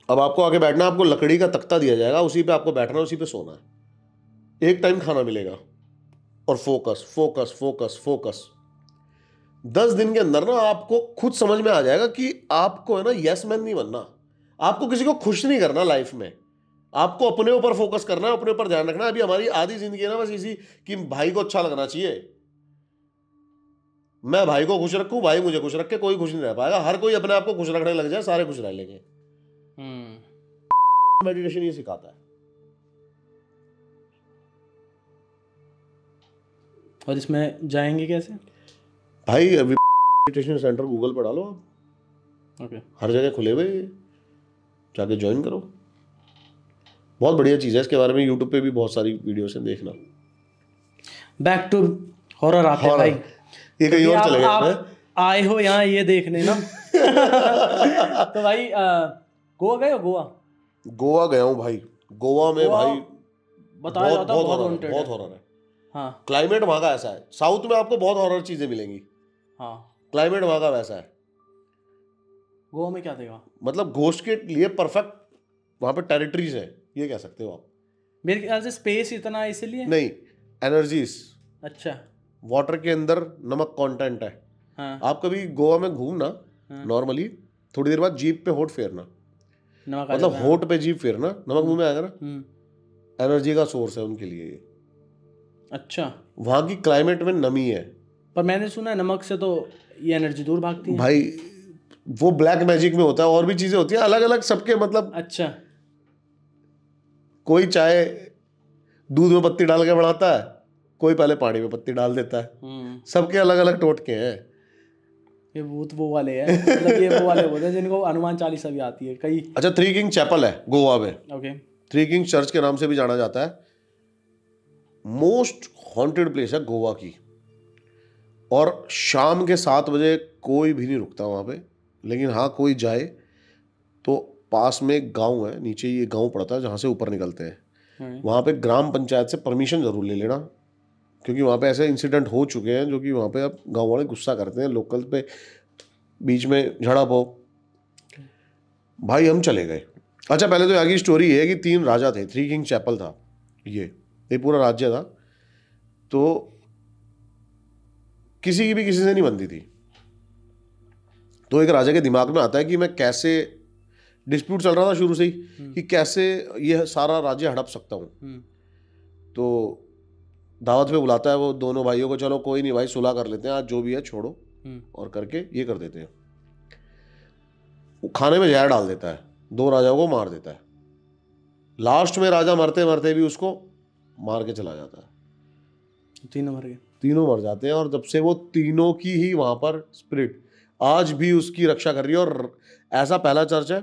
अब आपको आगे बैठना आपको लकड़ी का तख्ता दिया जाएगा उसी पे आपको बैठना है उसी पे सोना है एक टाइम खाना मिलेगा और फोकस फोकस फोकस फोकस दस दिन के अंदर ना आपको खुद समझ में आ जाएगा कि आपको है ना यस मैन नहीं बनना आपको किसी को खुश नहीं करना लाइफ में आपको अपने ऊपर फोकस करना है अपने ऊपर ध्यान रखना है अभी हमारी आधी जिंदगी है ना बस इसी कि भाई को अच्छा लगना चाहिए मैं भाई को खुश रखूं भाई मुझे खुश रखे कोई खुश नहीं रह पाएगा हर कोई अपने आप को खुश रखने लग जाए सारे खुश रह लेंगे हम्म। मेडिटेशन ये सिखाता है
और इसमें जाएंगे कैसे
भाई अभी मेडिटेशन सेंटर गूगल पर डालो
आप ओके
हर जगह खुले हुए जाके ज्वाइन करो बहुत बढ़िया चीज़ है इसके बारे में यूट्यूब पे भी बहुत सारी वीडियोस हैं देखना
बैक टू हॉरर आते हैं भाई
ये कहीं और चले गए
आए हो यहाँ ये देखने ना तो भाई गोवा गए हो गोवा
गोवा गया हूँ भाई गोवा में गोवा भाई
बताया जाता बहुत हॉरर है बहुत हॉरर है हाँ
क्लाइमेट वहाँ का ऐसा है साउथ में आपको बहुत हॉरर चीज़ें मिलेंगी हाँ क्लाइमेट वहाँ का वैसा है
गोवा में क्या देगा
मतलब घोष के लिए परफेक्ट वहाँ पे टेरिटरीज है ये कह सकते हो आप मेरे ख्याल
से स्पेस इतना इसलिए
नहीं एनर्जीज अच्छा वाटर के अंदर नमक कंटेंट है हाँ। आप कभी गोवा में घूमना हाँ। नॉर्मली थोड़ी देर बाद जीप पे होट फेरना मतलब होट पे जीप फेरना नमक मुंह में आएगा ना एनर्जी हम्म। का सोर्स है उनके लिए ये अच्छा वहां की क्लाइमेट में नमी है
पर मैंने सुना है नमक से तो ये एनर्जी दूर भागती है भाई
वो ब्लैक मैजिक में होता है और भी चीज़ें होती है अलग अलग सबके मतलब अच्छा कोई चाय दूध में पत्ती डाल के बनाता है कोई पहले पानी में पत्ती डाल देता है हम्म। सबके अलग अलग टोटके हैं ये भूत वो वाले
हैं मतलब ये वो वाले होते हैं जिनको हनुमान चालीसा भी आती है कई
अच्छा थ्री किंग चैपल है गोवा में ओके थ्री किंग चर्च के नाम से भी जाना जाता है मोस्ट हॉन्टेड प्लेस है गोवा की और शाम के सात बजे कोई भी नहीं रुकता वहाँ पे लेकिन हाँ कोई जाए तो पास में एक गाँव है नीचे ये गाँव पड़ता है जहाँ से ऊपर निकलते हैं वहाँ पे ग्राम पंचायत से परमिशन ज़रूर ले लेना क्योंकि वहाँ पे ऐसे इंसिडेंट हो चुके हैं जो कि वहाँ पे अब गाँव वाले गुस्सा करते हैं लोकल पे बीच में झड़प हो भाई हम चले गए अच्छा पहले तो यहाँ की स्टोरी है कि तीन राजा थे थ्री किंग चैपल था ये ये पूरा राज्य था तो किसी की भी किसी से नहीं बनती थी तो एक राजा के दिमाग में आता है कि मैं कैसे डिस्प्यूट चल रहा था शुरू से ही हम्म। कि कैसे ये सारा राज्य हड़प सकता हूँ हम्म। तो दावत पे बुलाता है वो दोनों भाइयों को चलो कोई नहीं भाई सुलह कर लेते हैं आज जो भी है छोड़ो हम्म। और करके ये कर देते हैं वो खाने में जहर डाल देता है दो राजाओं को मार देता है लास्ट में राजा मरते मरते भी उसको मार के चला जाता है तीनों मर गए तीनों मर जाते हैं और जब से वो तीनों की ही वहां पर स्पिरिट आज भी उसकी रक्षा कर रही है और ऐसा पहला चर्च है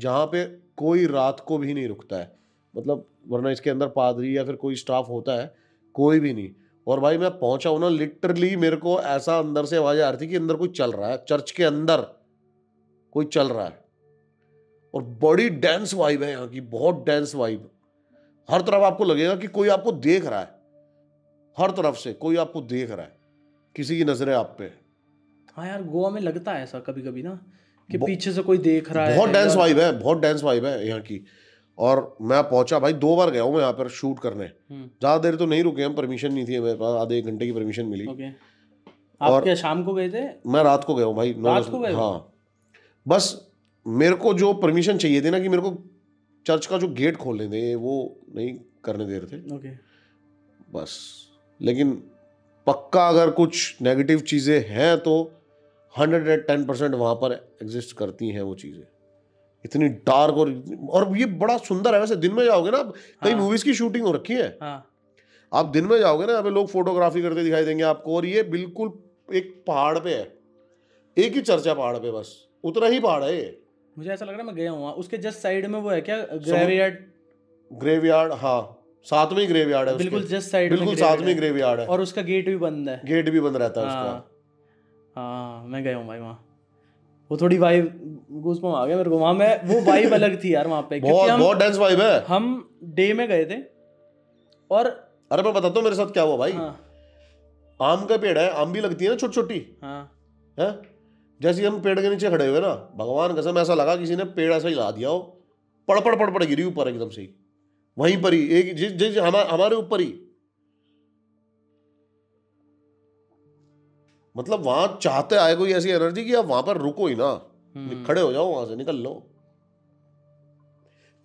जहाँ पे कोई रात को भी नहीं रुकता है मतलब वरना इसके अंदर पादरी या फिर कोई स्टाफ होता है कोई भी नहीं और भाई मैं पहुंचा हूं ना लिटरली मेरे को ऐसा अंदर से आवाज़ आ रही थी कि अंदर कोई चल रहा है चर्च के अंदर कोई चल रहा है और बड़ी डेंस वाइब है यहाँ की बहुत डेंस वाइब हर तरफ आपको लगेगा कि कोई आपको देख रहा है हर तरफ से कोई आपको देख रहा है किसी की नज़रें आप पे
हाँ यार गोवा में लगता है ऐसा कभी कभी ना कि पीछे से कोई देख रहा बहुत है बहुत डांस वाइब है
बहुत डांस वाइब है यहाँ की और मैं पहुंचा भाई दो बार गया हूँ मैं यहाँ पर शूट करने हम्म। ज़्यादा देर तो नहीं रुके हम परमिशन नहीं थी मेरे पास आधे एक घंटे की परमिशन मिली
आप और क्या शाम को गए थे
मैं रात को गया हूँ भाई रात को गए हाँ बस मेरे को जो परमिशन चाहिए थी ना कि मेरे को चर्च का जो गेट खोलने थे वो नहीं करने दे रहे थे ओके बस लेकिन पक्का अगर कुछ नेगेटिव चीज़ें हैं तो हंड्रेड एंड टेन परसेंट वहाँ पर एग्जिस्ट करती हैं वो चीज़ें इतनी डार्क और और ये बड़ा सुंदर है वैसे दिन में जाओगे ना आप हाँ। कई मूवीज़ की शूटिंग हो रखी है हाँ। आप दिन में जाओगे ना यहाँ पे लोग फोटोग्राफी करते दिखाई देंगे आपको और ये बिल्कुल एक पहाड़ पे है एक ही चर्चा पहाड़ पे बस उतना ही पहाड़ है ये
मुझे ऐसा लग रहा है मैं गया हूँ उसके जस्ट साइड में वो है क्या ग्रेवयार्ड
ग्रेवयार्ड हाँ सातवीं में ही ग्रेवयार्ड है बिल्कुल जस्ट साइड बिल्कुल सातवीं में ग्रेवयार्ड है और उसका गेट भी बंद है गेट भी बंद रहता है हाँ। उसका
हाँ मैं गया हूँ भाई वहाँ वो थोड़ी वाइब गूस आ गया मेरे को वहाँ मैं वो वाइब अलग थी यार वहाँ पे बहुत बहुत डेंस
वाइब है हम डे में गए थे और अरे मैं बताता हूँ मेरे साथ क्या हुआ भाई हाँ। आम का पेड़ है आम भी लगती है ना छोटी छोटी हाँ है जैसे हम पेड़ के नीचे खड़े हुए ना भगवान कसम ऐसा लगा किसी ने पेड़ ऐसा ही ला दिया हो पड़ पड़ पड़ पड़ गिरी ऊपर एकदम से वहीं पर ही एक जिस जिस हमारे ऊपर ही मतलब वहां चाहते आए कोई ऐसी एनर्जी कि आप वहां पर रुको ही ना हम्म। खड़े हो जाओ वहां से निकल लो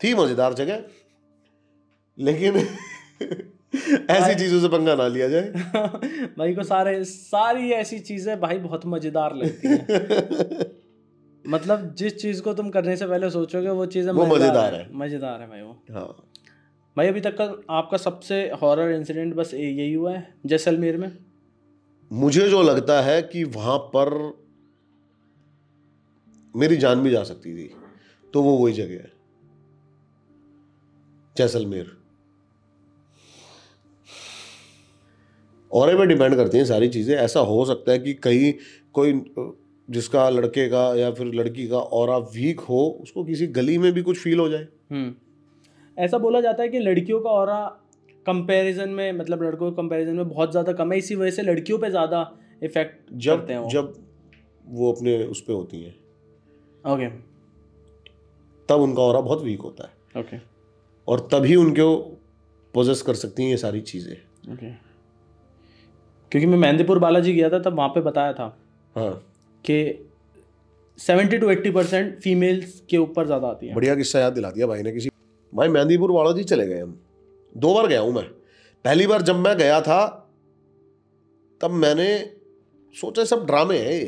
थी मज़ेदार जगह लेकिन ऐसी चीज़ों से पंगा ना लिया जाए
भाई को सारे सारी ऐसी चीज़ें भाई बहुत मज़ेदार लगती हैं मतलब जिस चीज़ को तुम करने से पहले सोचोगे वो चीज़ें मज़ेदार है मज़ेदार है भाई वो हाँ भाई अभी तक का आपका सबसे हॉरर इंसिडेंट बस यही हुआ है
जैसलमेर में मुझे जो लगता है कि वहाँ पर मेरी जान भी जा सकती थी तो वो वही जगह है जैसलमेर और पे डिपेंड करती हैं सारी चीज़ें ऐसा हो सकता है कि कहीं कोई जिसका लड़के का या फिर लड़की का और वीक हो उसको किसी गली में भी कुछ फील हो जाए
हम्म। ऐसा बोला जाता
है कि लड़कियों का और कंपैरिजन में मतलब लड़कों के कंपैरिजन में बहुत ज़्यादा
कम है इसी वजह से लड़कियों पे ज़्यादा इफेक्ट जब करते हैं जब
वो अपने उस पर होती हैं ओके okay. तब उनका और बहुत वीक होता है ओके okay. और तभी उनके पोजेस कर सकती हैं ये सारी चीज़ें ओके okay. क्योंकि मैं मेहंदीपुर बालाजी गया था तब वहाँ पे बताया था हाँ कि seventy two eighty percent females के ऊपर ज़्यादा आती है बढ़िया किस्सा याद दिला दिया भाई ने किसी भाई मेहंदीपुर बालाजी चले गए हम दो बार गया हूं मैं पहली बार जब मैं गया था तब मैंने सोचा सब ड्रामे हैं ये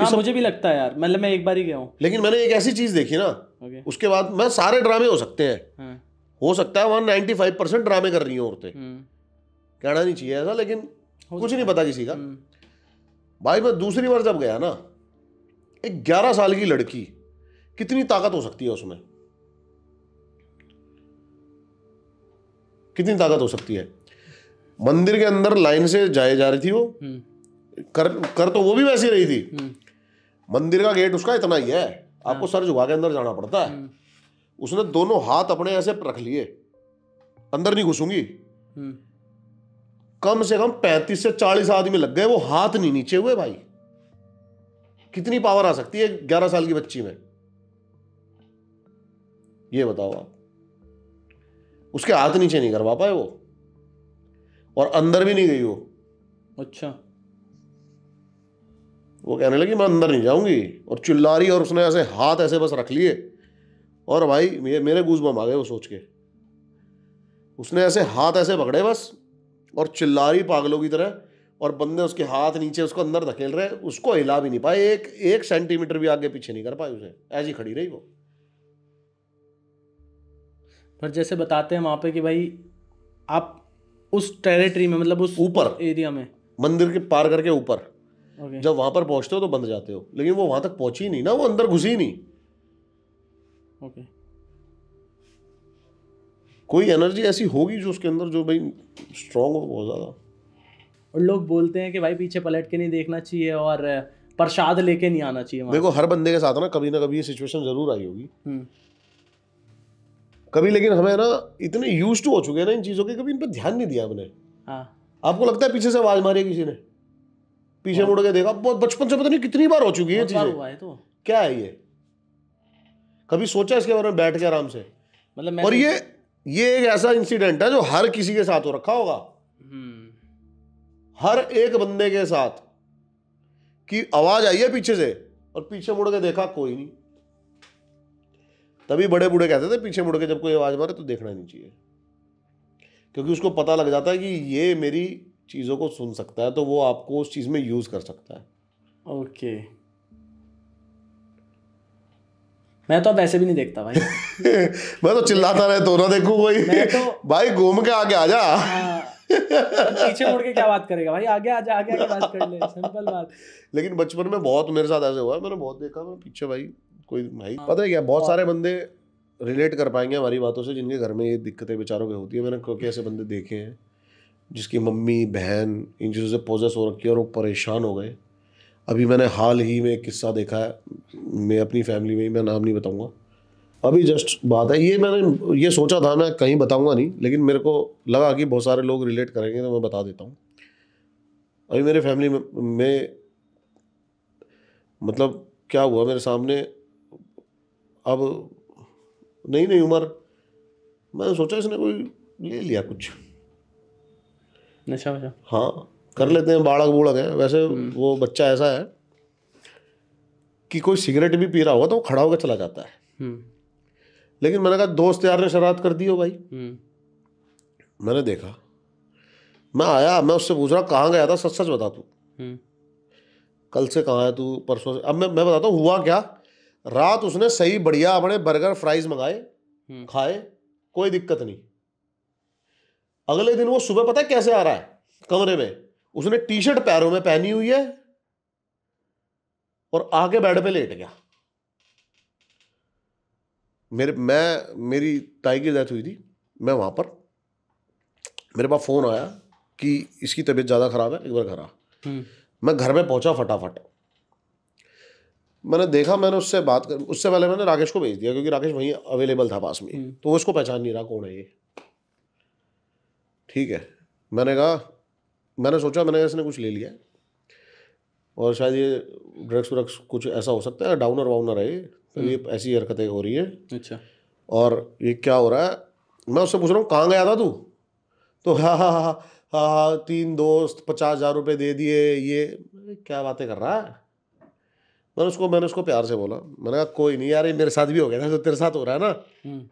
हाँ, सब... मुझे भी लगता है यार मतलब मैं एक बार ही गया हूं लेकिन मैंने एक ऐसी चीज़ देखी ना okay. उसके बाद मैं सारे ड्रामे हो सकते हैं हाँ। हो सकता है वन नाइनटी फाइव परसेंट ड्रामे कर रही हैं औरतें हम्म। कहना नहीं चाहिए ऐसा लेकिन कुछ नहीं पता किसी का हम्म। भाई मैं दूसरी बार जब गया ना एक ग्यारह साल की लड़की कितनी ताकत हो सकती है उसमें कितनी ताकत हो सकती है मंदिर के अंदर लाइन से जाए जा रही थी वो
हम्म।
कर कर तो वो भी वैसी रही थी हम्म। मंदिर का गेट उसका इतना ही है आपको हाँ। सर झुका के अंदर जाना पड़ता है हम्म। उसने दोनों हाथ अपने ऐसे रख लिए अंदर नहीं घुसूंगी कम से कम पैंतीस से चालीस आदमी लग गए वो हाथ नहीं नीचे हुए भाई कितनी पावर आ सकती है ग्यारह साल की बच्ची में ये बताओ आप उसके हाथ नीचे नहीं करवा पाए वो और अंदर भी नहीं गई वो अच्छा वो कहने लगी मैं अंदर नहीं जाऊंगी और चिल्ला रही और उसने ऐसे हाथ ऐसे बस रख लिए और भाई मेरे गूज बम आ गए वो सोच के उसने ऐसे हाथ ऐसे पकड़े बस और चिल्ला रही पागलों की तरह और बंदे उसके हाथ नीचे उसको अंदर धकेल रहे उसको हिला भी नहीं पाए एक एक सेंटीमीटर भी आगे पीछे नहीं कर पाए उसे ऐसी खड़ी रही वो
पर जैसे बताते हैं वहाँ पे कि भाई आप उस
टेरिटरी में मतलब उस ऊपर एरिया में मंदिर के पार करके ऊपर okay. जब वहां पर पहुंचते हो तो बंद जाते हो लेकिन वो वहां तक पहुंची नहीं ना वो अंदर घुसी नहीं
ओके okay.
कोई एनर्जी ऐसी होगी जो उसके अंदर जो भाई स्ट्रांग हो बहुत ज़्यादा
और लोग बोलते हैं कि भाई पीछे पलट के नहीं देखना चाहिए और प्रसाद लेके नहीं आना चाहिए देखो हर
बंदे के साथ ना कभी ना कभी ये सिचुएशन जरूर आई होगी हम्म। कभी लेकिन हमें ना इतने यूज टू हो चुके हैं ना इन चीज़ों के कभी इन पर ध्यान नहीं दिया हमने हाँ। आपको लगता है पीछे से आवाज़ मारी किसी ने पीछे मुड़ के देखा बहुत बचपन से पता नहीं कितनी बार हो चुकी है चीज़ें तो। क्या है ये कभी सोचा इसके बारे में बैठ के आराम से मतलब और तो- ये ये एक ऐसा इंसिडेंट है जो हर किसी के साथ हो रखा होगा हम्म। हर एक बंदे के साथ कि आवाज़ आई है पीछे से और पीछे मुड़ के देखा कोई नहीं तभी बड़े बूढ़े कहते थे पीछे मुड़ के जब कोई आवाज़ मारे तो देखना नहीं चाहिए क्योंकि उसको पता लग जाता है कि ये मेरी चीज़ों को सुन सकता है तो वो आपको उस चीज़ में यूज़ कर सकता है ओके मैं तो वैसे भी नहीं देखता भाई मैं तो चिल्लाता रहे तो ना देखू कोई तो... भाई घूम के आगे आ जा हाँ।
पीछे मुड़
के क्या बात करेगा भाई आगे आ जा आगे आगे बात कर ले सिंपल बात लेकिन बचपन में बहुत मेरे साथ ऐसे हुआ है मैंने बहुत देखा मैं पीछे भाई कोई भाई हाँ। पता है क्या बहुत सारे बंदे रिलेट कर पाएंगे हमारी बातों से जिनके घर में ये दिक्कतें बेचारों के होती है मैंने क्योंकि ऐसे बंदे देखे हैं जिसकी मम्मी बहन इन चीज़ों से पोजेस हो रखी है और वो परेशान हो गए अभी मैंने हाल ही में एक किस्सा देखा है मैं अपनी फैमिली में ही मैं नाम नहीं बताऊँगा अभी जस्ट बात है ये मैंने ये सोचा था मैं कहीं बताऊंगा नहीं लेकिन मेरे को लगा कि बहुत सारे लोग रिलेट करेंगे तो मैं बता देता हूँ अभी मेरे फैमिली में, में मतलब क्या हुआ मेरे सामने अब नई नई उम्र मैंने सोचा इसने कोई ले लिया कुछ नशा वशा हाँ कर लेते हैं बाड़क बूढ़क है वैसे हम्म। वो बच्चा ऐसा है कि कोई सिगरेट भी पी रहा होगा तो वो खड़ा होकर चला जाता है हम्म। लेकिन मैंने कहा दोस्त यार ने शरारत कर दी हो भाई हम्म। मैंने देखा मैं आया मैं उससे पूछ रहा कहाँ गया था सच सच बता तू कल से कहाँ है तू परसों से अब मैं मैं बताता हूँ हुआ क्या रात उसने सही बढ़िया अपने बर्गर फ्राइज मंगाए हम्म। खाए कोई दिक्कत नहीं अगले दिन वो सुबह पता है कैसे आ रहा है कमरे में उसने टी शर्ट पैरों में पहनी हुई है और आके बेड पे लेट गया मेरे मैं मेरी ताई की डेथ हुई थी मैं वहां पर मेरे पास फ़ोन आया कि इसकी तबीयत ज़्यादा ख़राब है एक बार घर आ हम्म। मैं घर में पहुंचा फटाफट मैंने देखा मैंने उससे बात कर उससे पहले मैंने राकेश को भेज दिया क्योंकि राकेश वहीं अवेलेबल था पास में हम्म। तो वो उसको पहचान नहीं रहा कौन है ये ठीक है मैंने कहा मैंने सोचा मैंने इसने कुछ ले लिया और शायद ये ड्रग्स व्रग्स कुछ ऐसा हो सकता है डाउनर वाउनर है तो ये हम्म। ऐसी हरकतें हो रही है अच्छा और ये क्या हो रहा है मैं उससे पूछ रहा हूँ कहाँ गया था तू तो हाँ हाँ हाँ हाँ हाँ तीन दोस्त पचास हज़ार रुपये दे दिए ये क्या बातें कर रहा है मैंने उसको मैंने उसको प्यार से बोला मैंने कहा कोई नहीं यार ये मेरे साथ भी हो गया था जो तेरे साथ हो रहा है ना हम्म।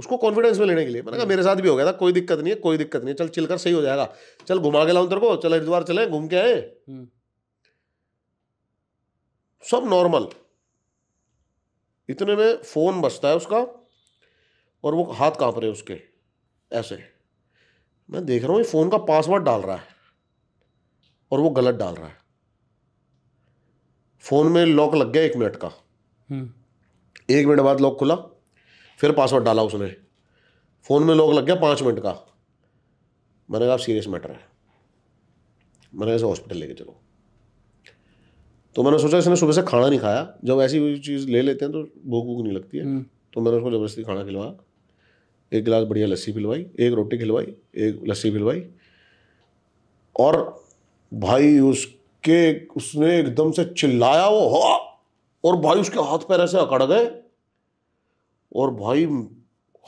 उसको कॉन्फिडेंस में लेने के लिए मैंने कहा हम्म। मेरे साथ भी हो गया था कोई दिक्कत नहीं है कोई दिक्कत नहीं है चल चिलकर सही हो जाएगा चल घुमा के लाऊं तेरे को चल हरिद्वार चले घूम के आए हम्म। सब नॉर्मल इतने में फ़ोन बजता है उसका और वो हाथ कांप रहे उसके ऐसे मैं देख रहा हूँ ये फ़ोन का पासवर्ड डाल रहा है और वो गलत डाल रहा है फ़ोन में लॉक लग गया एक मिनट का हम्म। एक मिनट बाद लॉक खुला फिर पासवर्ड डाला उसने फ़ोन में लॉक लग गया पाँच मिनट का मैंने कहा सीरियस मैटर है मैंने कहा हॉस्पिटल लेके चलो तो मैंने सोचा इसने सुबह से खाना नहीं खाया जब ऐसी चीज़ ले लेते हैं तो भूख वूक नहीं लगती है हम्म। तो मैंने उसको ज़बरदस्ती खाना खिलवाया एक गिलास बढ़िया लस्सी पिलवाई एक रोटी खिलवाई एक लस्सी पिलवाई और भाई उस कि उसने एकदम से चिल्लाया वो हो और भाई उसके हाथ पैर ऐसे अकड़ गए और भाई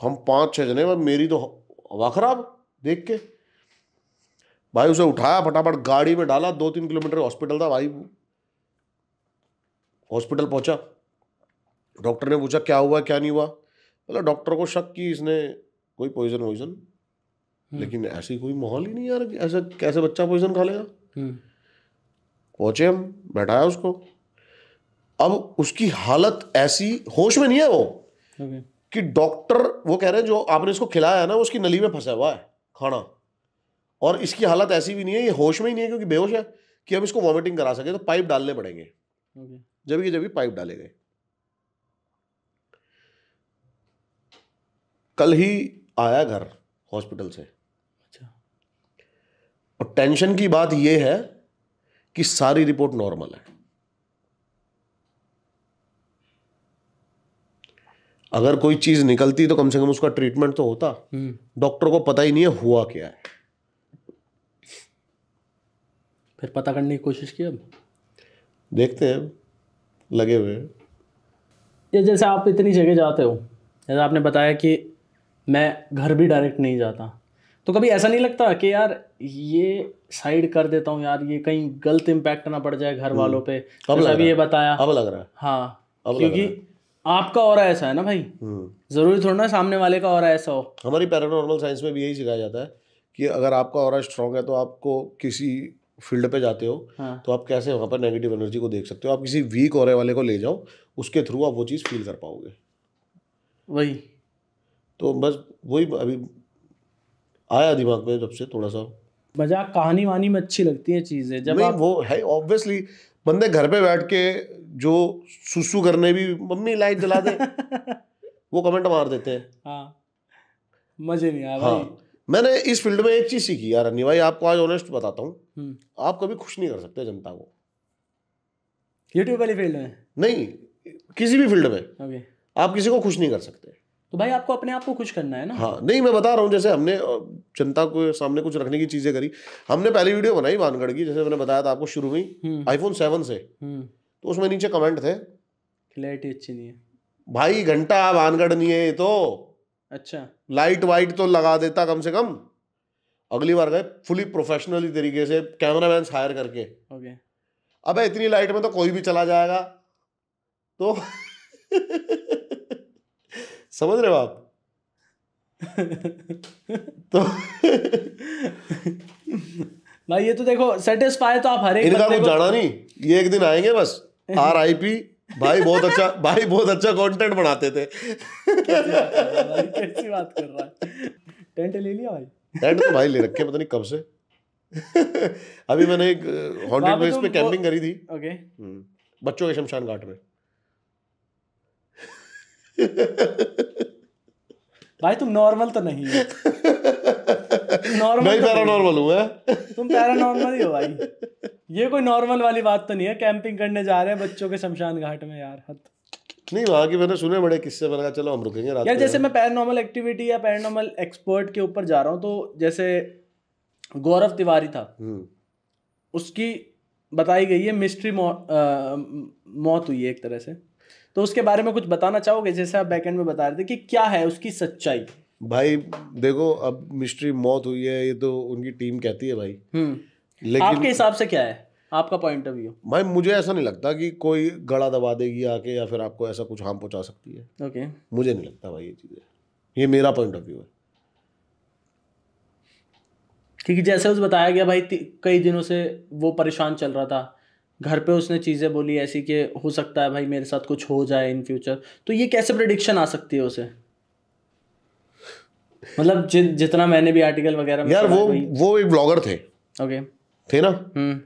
हम पांच छह जने में मेरी तो हवा खराब देख के भाई उसे उठाया फटाफट गाड़ी में डाला दो तीन किलोमीटर हॉस्पिटल था भाई हॉस्पिटल पहुंचा डॉक्टर ने पूछा क्या हुआ क्या नहीं हुआ मतलब डॉक्टर को शक की इसने कोई पॉइजन वॉइजन हम्म। लेकिन ऐसी कोई माहौल ही नहीं यार ऐसा कैसे बच्चा पॉइजन खा लेगा हम्म। पहुंचे हम बैठाया उसको अब उसकी हालत ऐसी होश में नहीं है वो कि डॉक्टर वो कह रहे हैं जो आपने इसको खिलाया है ना उसकी नली में फंसा हुआ है खाना और इसकी हालत ऐसी भी नहीं है ये होश में ही नहीं है क्योंकि बेहोश है कि हम इसको वॉमिटिंग करा सके तो पाइप डालने पड़ेंगे जब ये जब पाइप डाले गए कल ही आया घर हॉस्पिटल से अच्छा और टेंशन की बात यह है कि सारी रिपोर्ट नॉर्मल है अगर कोई चीज निकलती तो कम से कम उसका ट्रीटमेंट तो होता हम्म। डॉक्टर को पता ही नहीं है हुआ क्या है फिर पता करने की कोशिश की अब देखते हैं लगे हुए
ये जैसे आप इतनी जगह जाते हो जैसे आपने बताया कि मैं घर भी डायरेक्ट नहीं जाता तो कभी ऐसा नहीं लगता कि यार ये साइड कर देता हूँ यार ये कहीं गलत इम्पैक्ट ना पड़ जाए घर हम्म। वालों पे अब अभी ये बताया अब लग रहा है हाँ अब क्योंकि आपका और ऐसा है ना भाई हम्म। जरूरी थोड़ा ना सामने वाले का और ऐसा हो हमारी पैरानॉर्मल साइंस
में भी यही सिखाया जाता है कि अगर आपका और स्ट्रांग है तो आपको किसी फील्ड पे जाते हो हाँ। तो आप कैसे वहाँ पर नेगेटिव एनर्जी को देख सकते हो आप किसी वीक और वाले को ले जाओ उसके थ्रू आप वो चीज़ फील कर पाओगे वही तो बस वही अभी आया दिमाग में जब से थोड़ा सा मजाक कहानी वानी में अच्छी लगती है चीज़ें जब नहीं, आप... वो है ऑब्वियसली बंदे घर पे बैठ के जो सुसु करने भी मम्मी लाइट जला दे वो कमेंट मार देते हैं हाँ मजे नहीं आ हाँ मैंने इस फील्ड में एक चीज़ सीखी यार अन्नी भाई आपको आज ऑनेस्ट बताता हूँ हम्म। आप कभी खुश नहीं कर सकते जनता को यूट्यूब वाली फील्ड में नहीं किसी भी फील्ड में आप किसी को खुश नहीं कर सकते तो
भाई आपको अपने आप को कुछ करना है ना हाँ
नहीं मैं बता रहा हूँ जैसे हमने जनता को सामने कुछ रखने की चीजें करी हमने पहली वीडियो बनाई मानगढ़ की जैसे मैंने बताया था आपको शुरू में आईफोन सेवन हम्म। से हम्म। तो उसमें नीचे कमेंट थे क्लैरिटी अच्छी नहीं है भाई घंटा भानगढ़ नहीं है ये तो अच्छा लाइट वाइट तो लगा देता कम से कम अगली बार गए फुली प्रोफेशनली तरीके से कैमरामैन हायर करके ओके अबे इतनी लाइट में तो कोई भी चला जाएगा तो समझ रहे हो आप तो
भाई ये तो देखो सेटिस्फाई तो आप हरे इनका कुछ जाना नहीं
ये एक दिन आएंगे बस आर आई पी भाई बहुत अच्छा भाई बहुत अच्छा कंटेंट बनाते थे कैसी
बात कर रहा है टेंट ले लिया भाई
टेंट तो भाई ले रखे पता नहीं कब से अभी मैंने एक हॉन्टेड प्लेस पे कैंपिंग तो करी थी ओके हम्म। बच्चों के शमशान घाट में भाई तुम नॉर्मल तो नहीं हो नॉर्मल तो नहीं नॉर्मल हूँ
मैं तुम नॉर्मल ही हो भाई ये कोई नॉर्मल वाली बात तो नहीं है कैंपिंग करने जा रहे हैं बच्चों के शमशान घाट में यार हद
नहीं वहाँ की मैंने सुने बड़े किस्से मैंने कहा चलो हम रुकेंगे रात यार जैसे
मैं पैरानॉर्मल एक्टिविटी या पैरानॉर्मल एक्सपर्ट के ऊपर जा रहा हूँ तो जैसे गौरव तिवारी था हम्म। उसकी बताई गई है मिस्ट्री मौत हुई है एक तरह से तो उसके बारे में कुछ बताना चाहोगे जैसे आप बैकेंड में बता रहे थे कि क्या है
उसकी सच्चाई भाई देखो अब मिस्ट्री मौत हुई है ये तो उनकी टीम कहती है भाई हम्म। लेकिन आपके
हिसाब से क्या है आपका पॉइंट ऑफ व्यू
भाई मुझे ऐसा नहीं लगता कि कोई गड़ा दबा देगी आके या फिर आपको ऐसा कुछ हार्म पहुंचा सकती है ओके okay. मुझे नहीं लगता भाई ये चीज़ें ये मेरा पॉइंट ऑफ व्यू है क्योंकि जैसे उस
बताया गया भाई कई दिनों से वो परेशान चल रहा था घर पे उसने चीज़ें बोली ऐसी कि हो सकता है भाई मेरे साथ कुछ हो जाए इन फ्यूचर तो ये कैसे प्रडिक्शन आ सकती है उसे मतलब जि, जितना मैंने भी आर्टिकल वगैरह यार वो
वो एक ब्लॉगर थे ओके थे ना हम्म।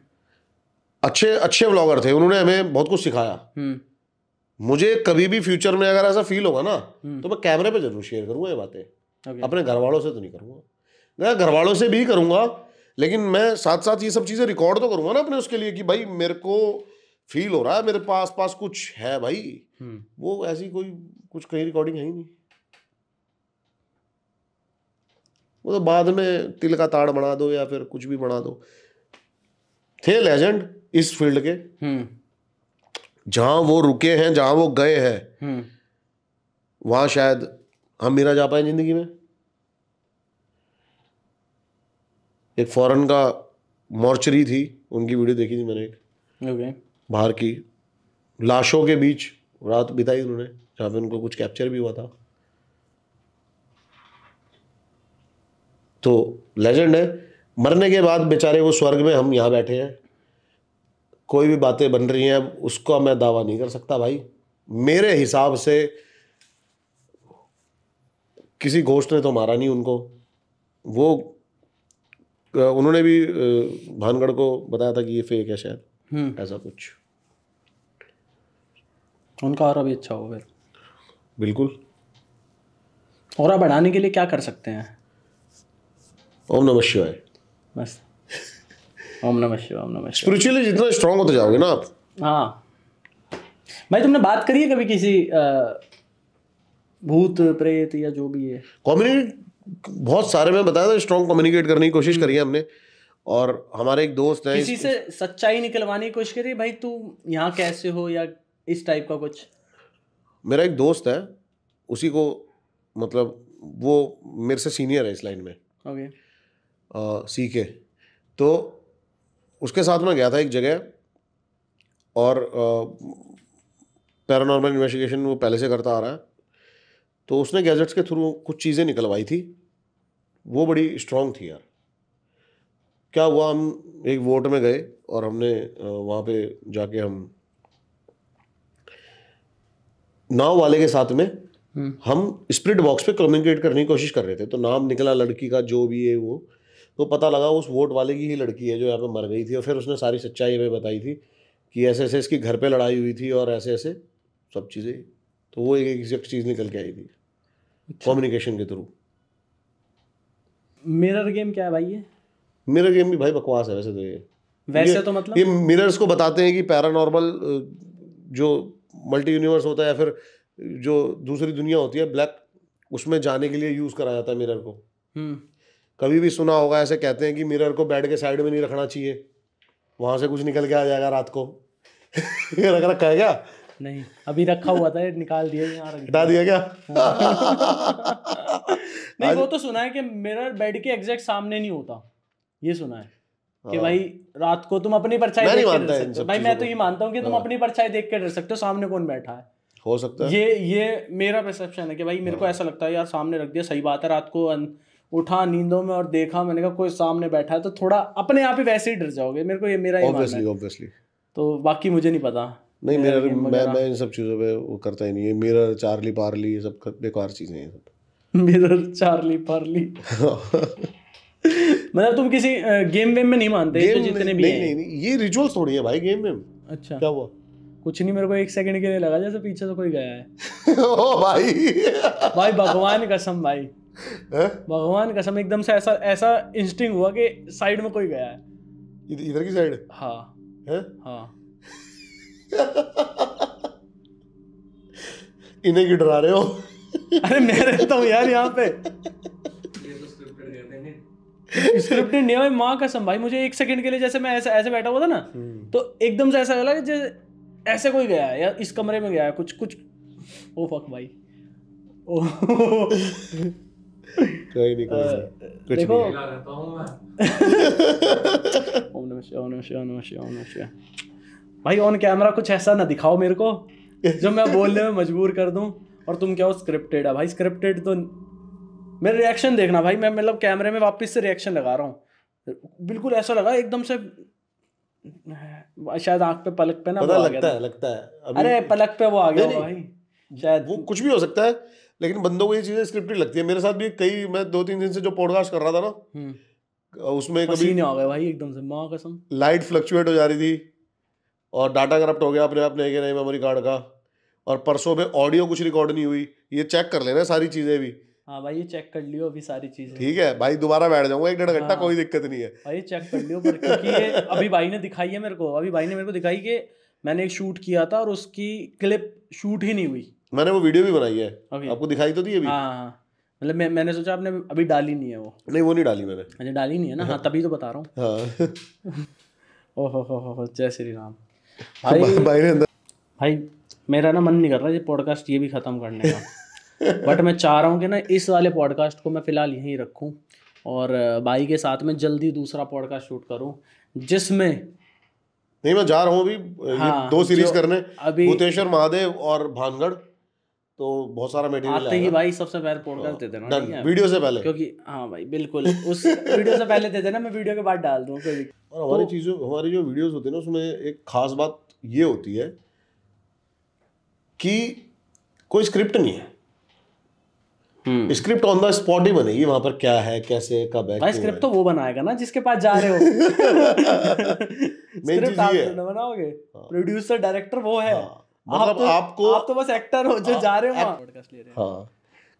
अच्छे अच्छे ब्लॉगर थे उन्होंने हमें बहुत कुछ सिखाया हम्म। मुझे कभी भी फ्यूचर में अगर ऐसा फील होगा ना हम्म। तो मैं कैमरे पे जरूर शेयर करूंगा ये बातें अपने घर वालों से तो नहीं करूंगा घर वालों से भी करूंगा लेकिन मैं साथ साथ ये सब चीज़ें रिकॉर्ड तो करूँगा ना अपने उसके लिए कि भाई मेरे को फील हो रहा है मेरे पास पास कुछ है भाई हम्म। वो ऐसी कोई कुछ कहीं रिकॉर्डिंग है ही नहीं वो तो बाद में तिल का ताड़ बना दो या फिर कुछ भी बना दो थे लेजेंड इस फील्ड के हम्म। जहां वो रुके हैं जहां वो गए हैं हम्म। वहां शायद हम मीरा जा पाए जिंदगी में एक फॉरेन का मॉर्चरी थी उनकी वीडियो देखी थी मैंने okay. बाहर की लाशों के बीच रात बिताई उन्होंने जहाँ पे उनको कुछ कैप्चर भी हुआ था तो लेजेंड है मरने के बाद बेचारे वो स्वर्ग में हम यहाँ बैठे हैं कोई भी बातें बन रही हैं उसका मैं दावा नहीं कर सकता भाई मेरे हिसाब से किसी घोष ने तो मारा नहीं उनको वो उन्होंने भी भानगढ़ को बताया था कि ये फेक है शायद हम्म। ऐसा कुछ
उनका और भी अच्छा हो फिर बिल्कुल और बढ़ाने के लिए क्या कर सकते हैं
ओम नमः शिवाय बस ओम नमः शिवाय ओम नमः स्पिरिचुअली जितना स्ट्रांग होते जाओगे ना आप
हाँ भाई तुमने बात करी है कभी किसी आ, भूत प्रेत
या जो भी है कॉम्युनिटी बहुत सारे में बताया था स्ट्रॉन्ग कम्युनिकेट करने की कोशिश करी है हम्म। हमने और हमारे एक दोस्त हैं किसी से
सच्चाई निकलवाने की कोशिश करी भाई तू यहाँ कैसे हो या इस टाइप का कुछ
मेरा एक दोस्त है उसी को मतलब वो मेरे से सीनियर है इस लाइन में ओके के तो उसके साथ मैं गया था एक जगह और पैरानॉर्मल इन्वेस्टिगेशन वो पहले से करता आ रहा है तो उसने गैजेट्स के थ्रू कुछ चीज़ें निकलवाई थी वो बड़ी स्ट्रॉन्ग थी यार क्या हुआ हम एक वोट में गए और हमने वहाँ पे जाके हम नाव वाले के साथ में हम्म। हम स्प्रिट बॉक्स पे कम्युनिकेट करने की कोशिश कर रहे थे तो नाम निकला लड़की का जो भी है वो तो पता लगा उस वोट वाले की ही लड़की है जो यहाँ पे मर गई थी और फिर उसने सारी सच्चाई हमें बताई थी कि ऐसे ऐसे इसकी घर पे लड़ाई हुई थी और ऐसे ऐसे सब चीज़ें तो वो एक एग्जैक्ट चीज़ निकल के आई थी कम्युनिकेशन अच्छा। के थ्रू मिरर
गेम क्या है भाई ये
मिरर गेम भी भाई बकवास है वैसे तो ये वैसे ये, तो मतलब ये मिरर्स को बताते हैं कि पैरानॉर्मल जो मल्टी यूनिवर्स होता है या फिर जो दूसरी दुनिया होती है ब्लैक उसमें जाने के लिए यूज़ करा जाता है मिरर को हम्म। कभी भी सुना होगा ऐसे कहते हैं कि मिरर को बेड के साइड में नहीं रखना चाहिए वहां से कुछ निकल के आ जाएगा रात को रख रखा है क्या नहीं अभी रखा हुआ था निकाल दिया यहाँ हटा दिया क्या हाँ। नहीं वो
तो सुना है कि मिरर बेड के एग्जैक्ट सामने नहीं होता ये सुना है कि भाई हाँ। रात को तुम अपनी परछाई देख के डर सकते हो भाई मैं तो ये मानता हूँ कि तुम हाँ। अपनी परछाई देख के डर सकते हो सामने कौन बैठा है हो सकता है ये ये मेरा परसेप्शन है कि भाई मेरे को ऐसा लगता है यार सामने रख दिया सही बात है रात को उठा नींदों में और देखा मैंने कहा कोई सामने बैठा है तो थोड़ा अपने आप ही वैसे ही डर जाओगे मेरे को ये मेरा ही मानना है तो बाकी मुझे नहीं पता नहीं मेरा मैं मैं इन
सब चीज़ों पे वो करता ही नहीं है मिरर चार्ली पार्ली ये सब बेकार चीज़ें हैं सब
मिरर चार्ली पार्ली
मतलब
तुम किसी गेम वेम में नहीं मानते गेम तो जितने भी नहीं, नहीं, नहीं, ये रिचुअल थोड़ी है भाई गेम वेम अच्छा क्या हुआ कुछ नहीं मेरे को एक सेकंड के लिए लगा जैसे पीछे से कोई गया है ओ भाई भाई भगवान कसम भाई भगवान कसम एकदम से ऐसा ऐसा इंस्टिंग हुआ कि साइड में
कोई गया है इधर की साइड हाँ हाँ इन्हें क्यों डरा रहे हो अरे मैं रहता हूँ यार यहाँ पे स्क्रिप्ट नहीं है माँ
कसम भाई मुझे एक सेकंड के लिए जैसे मैं ऐसे ऐसे बैठा हुआ था ना हम्म। तो एकदम से ऐसा लगा जैसे ऐसे कोई गया है या इस कमरे में गया है कुछ कुछ ओ फक भाई ओ
कोई नहीं कोई नहीं कुछ नहीं देखो
ओम नमः शिवाय ओम नमः शिवाय ओम नमः शिवाय भाई ऑन कैमरा कुछ ऐसा ना दिखाओ मेरे को जो मैं बोलने में मजबूर कर दूं और तुम क्या हो स्क्रिप्टेड है भाई स्क्रिप्टेड तो मेरा रिएक्शन देखना भाई मैं मतलब कैमरे में वापस से रिएक्शन लगा रहा हूँ बिल्कुल ऐसा लगा एकदम से शायद आंख पे पलक पे ना पता लगता है
लगता है अभी अरे पलक पे वो आ गया भाई शायद वो कुछ भी हो सकता है लेकिन बंदों को ये चीज़ें स्क्रिप्टेड लगती है मेरे साथ भी कई मैं दो तीन दिन से जो पॉडकास्ट कर रहा था ना
हम्म।
उसमें कभी नहीं आ गया
भाई एकदम से माँ कसम
लाइट फ्लक्चुएट हो जा रही थी और डाटा करप्ट हो गया अपने आप लेके नए मेमोरी कार्ड का और परसों में ऑडियो कुछ रिकॉर्ड नहीं हुई ये चेक कर लेना सारी चीज़ें भी
हाँ भाई ये चेक कर लियो अभी सारी चीजें ठीक
है भाई दोबारा बैठ जाऊंगा एक डेढ़ घंटा हाँ। कोई दिक्कत नहीं है
भाई चेक कर लियो पर क्योंकि ये अभी भाई ने दिखाई है मेरे को अभी भाई ने मेरे को दिखाई कि मैंने एक शूट किया था और उसकी क्लिप शूट ही नहीं हुई
मैंने वो वीडियो भी बनाई है
आपको दिखाई तो दी अभी हाँ, हाँ। मतलब मैं मैंने सोचा आपने अभी डाली नहीं है वो नहीं वो नहीं डाली मैंने डाली नहीं है ना हाँ तभी तो बता रहा हूँ ओहो हो जय श्री राम भाई भाई मेरा ना मन नहीं कर रहा ये पॉडकास्ट ये भी ख़त्म करने का बट मैं चाह रहा हूँ कि ना इस वाले पॉडकास्ट को मैं फ़िलहाल यहीं रखूँ और भाई के साथ में जल्दी दूसरा पॉडकास्ट
शूट करूँ जिसमें नहीं मैं जा रहा हूँ अभी हाँ, ये दो सीरीज करने अभी भूतेश्वर महादेव और भानगढ़ तो बहुत सारा मटेरियल आते ही भाई
सबसे पहले पॉडकास्ट दे देना डन वीडियो से पहले क्योंकि
हाँ भाई बिल्कुल उस वीडियो से पहले दे देना मैं वीडियो के बाद डाल दूँ कोई और हमारी तो- चीज़ों हमारी जो वीडियोस होती है ना उसमें एक खास बात ये होती है कि कोई स्क्रिप्ट नहीं है स्क्रिप्ट ऑन द स्पॉट ही बनेगी वहां पर क्या है कैसे कब है भाई स्क्रिप्ट
तो वो बनाएगा ना जिसके पास जा रहे हो स्क्रिप्ट आप बनाओगे प्रोड्यूसर हाँ। डायरेक्टर वो है हाँ। मतलब आप तो, आपको आप तो बस एक्टर हो जो आ, हाँ, जा रहे हो पॉडकास्ट
ले रहे हैं हाँ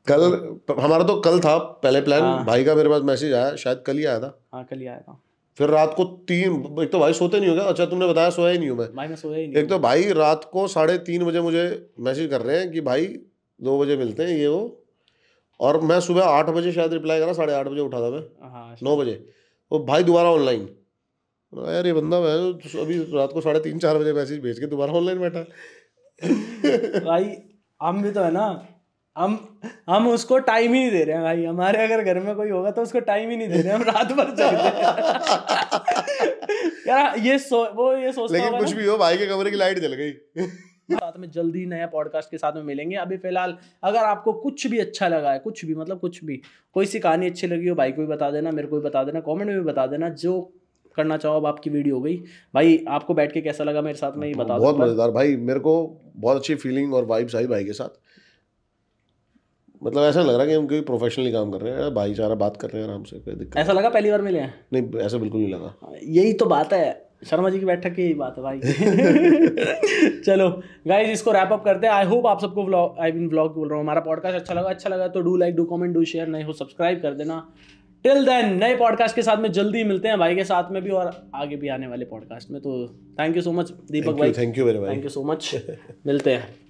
कल हमारा तो कल था पहले प्लान हाँ। भाई का मेरे पास मैसेज आया शायद कल ही आया था
हाँ कल ही आया था
फिर रात को तीन एक तो भाई सोते नहीं हो गया अच्छा तुमने बताया सोया ही नहीं हूँ मैं
भाई मैं सोया ही नहीं
एक तो भाई रात को साढ़े तीन बजे मुझे मैसेज कर रहे हैं कि भाई दो बजे मिलते हैं ये वो और मैं सुबह आठ बजे शायद रिप्लाई करा साढ़े आठ बजे उठा था मैं हाँ, नौ बजे वो भाई दोबारा ऑनलाइन यार ये बंदा मैं तो अभी रात को साढ़े तीन चार बजे मैसेज भेज के दोबारा ऑनलाइन बैठा भाई हम भी तो है ना हम हम उसको
टाइम ही नहीं दे रहे हैं भाई हमारे अगर घर में कोई होगा तो उसको टाइम ही नहीं दे रहे हैं हम रात भर जागते यार ये सो वो ये सोचता लेकिन कुछ भी हो
भाई के कमरे की लाइट जल गई
साथ में जल्दी नया पॉडकास्ट के साथ में मिलेंगे अभी फिलहाल अगर आपको कुछ भी अच्छा लगा है कुछ भी मतलब कुछ भी कोई सी कहानी अच्छी लगी हो भाई को भी बता देना मेरे को भी बता देना कमेंट में भी बता देना जो करना चाहो अब आपकी वीडियो हो गई भाई आपको बैठ के कैसा लगा मेरे साथ में ये बता बहुत मज़ेदार
भाई मेरे को बहुत अच्छी फीलिंग और वाइब्स आई भाई के साथ मतलब ऐसा लग रहा है कि हम कोई प्रोफेशनली काम कर रहे हैं भाईचारा बात कर रहे हैं आराम से कोई दिक्कत
ऐसा लगा पहली बार मिले हैं
नहीं ऐसा बिल्कुल नहीं लगा हाँ,
यही तो बात है शर्मा जी की बैठक की यही बात है भाई चलो गाइज इसको रैप अप करते हैं आई होप आप सबको व्लॉग आई मीन ब्लॉग बोल रहा हूँ हमारा पॉडकास्ट अच्छा लगा अच्छा लगा तो do like do comment do share नहीं हो सब्सक्राइब कर देना टिल देन नए पॉडकास्ट के साथ में जल्दी मिलते हैं भाई के साथ में भी और आगे भी आने वाले पॉडकास्ट में तो thank you so much Deepak भाई thank you very much thank you so much मिलते हैं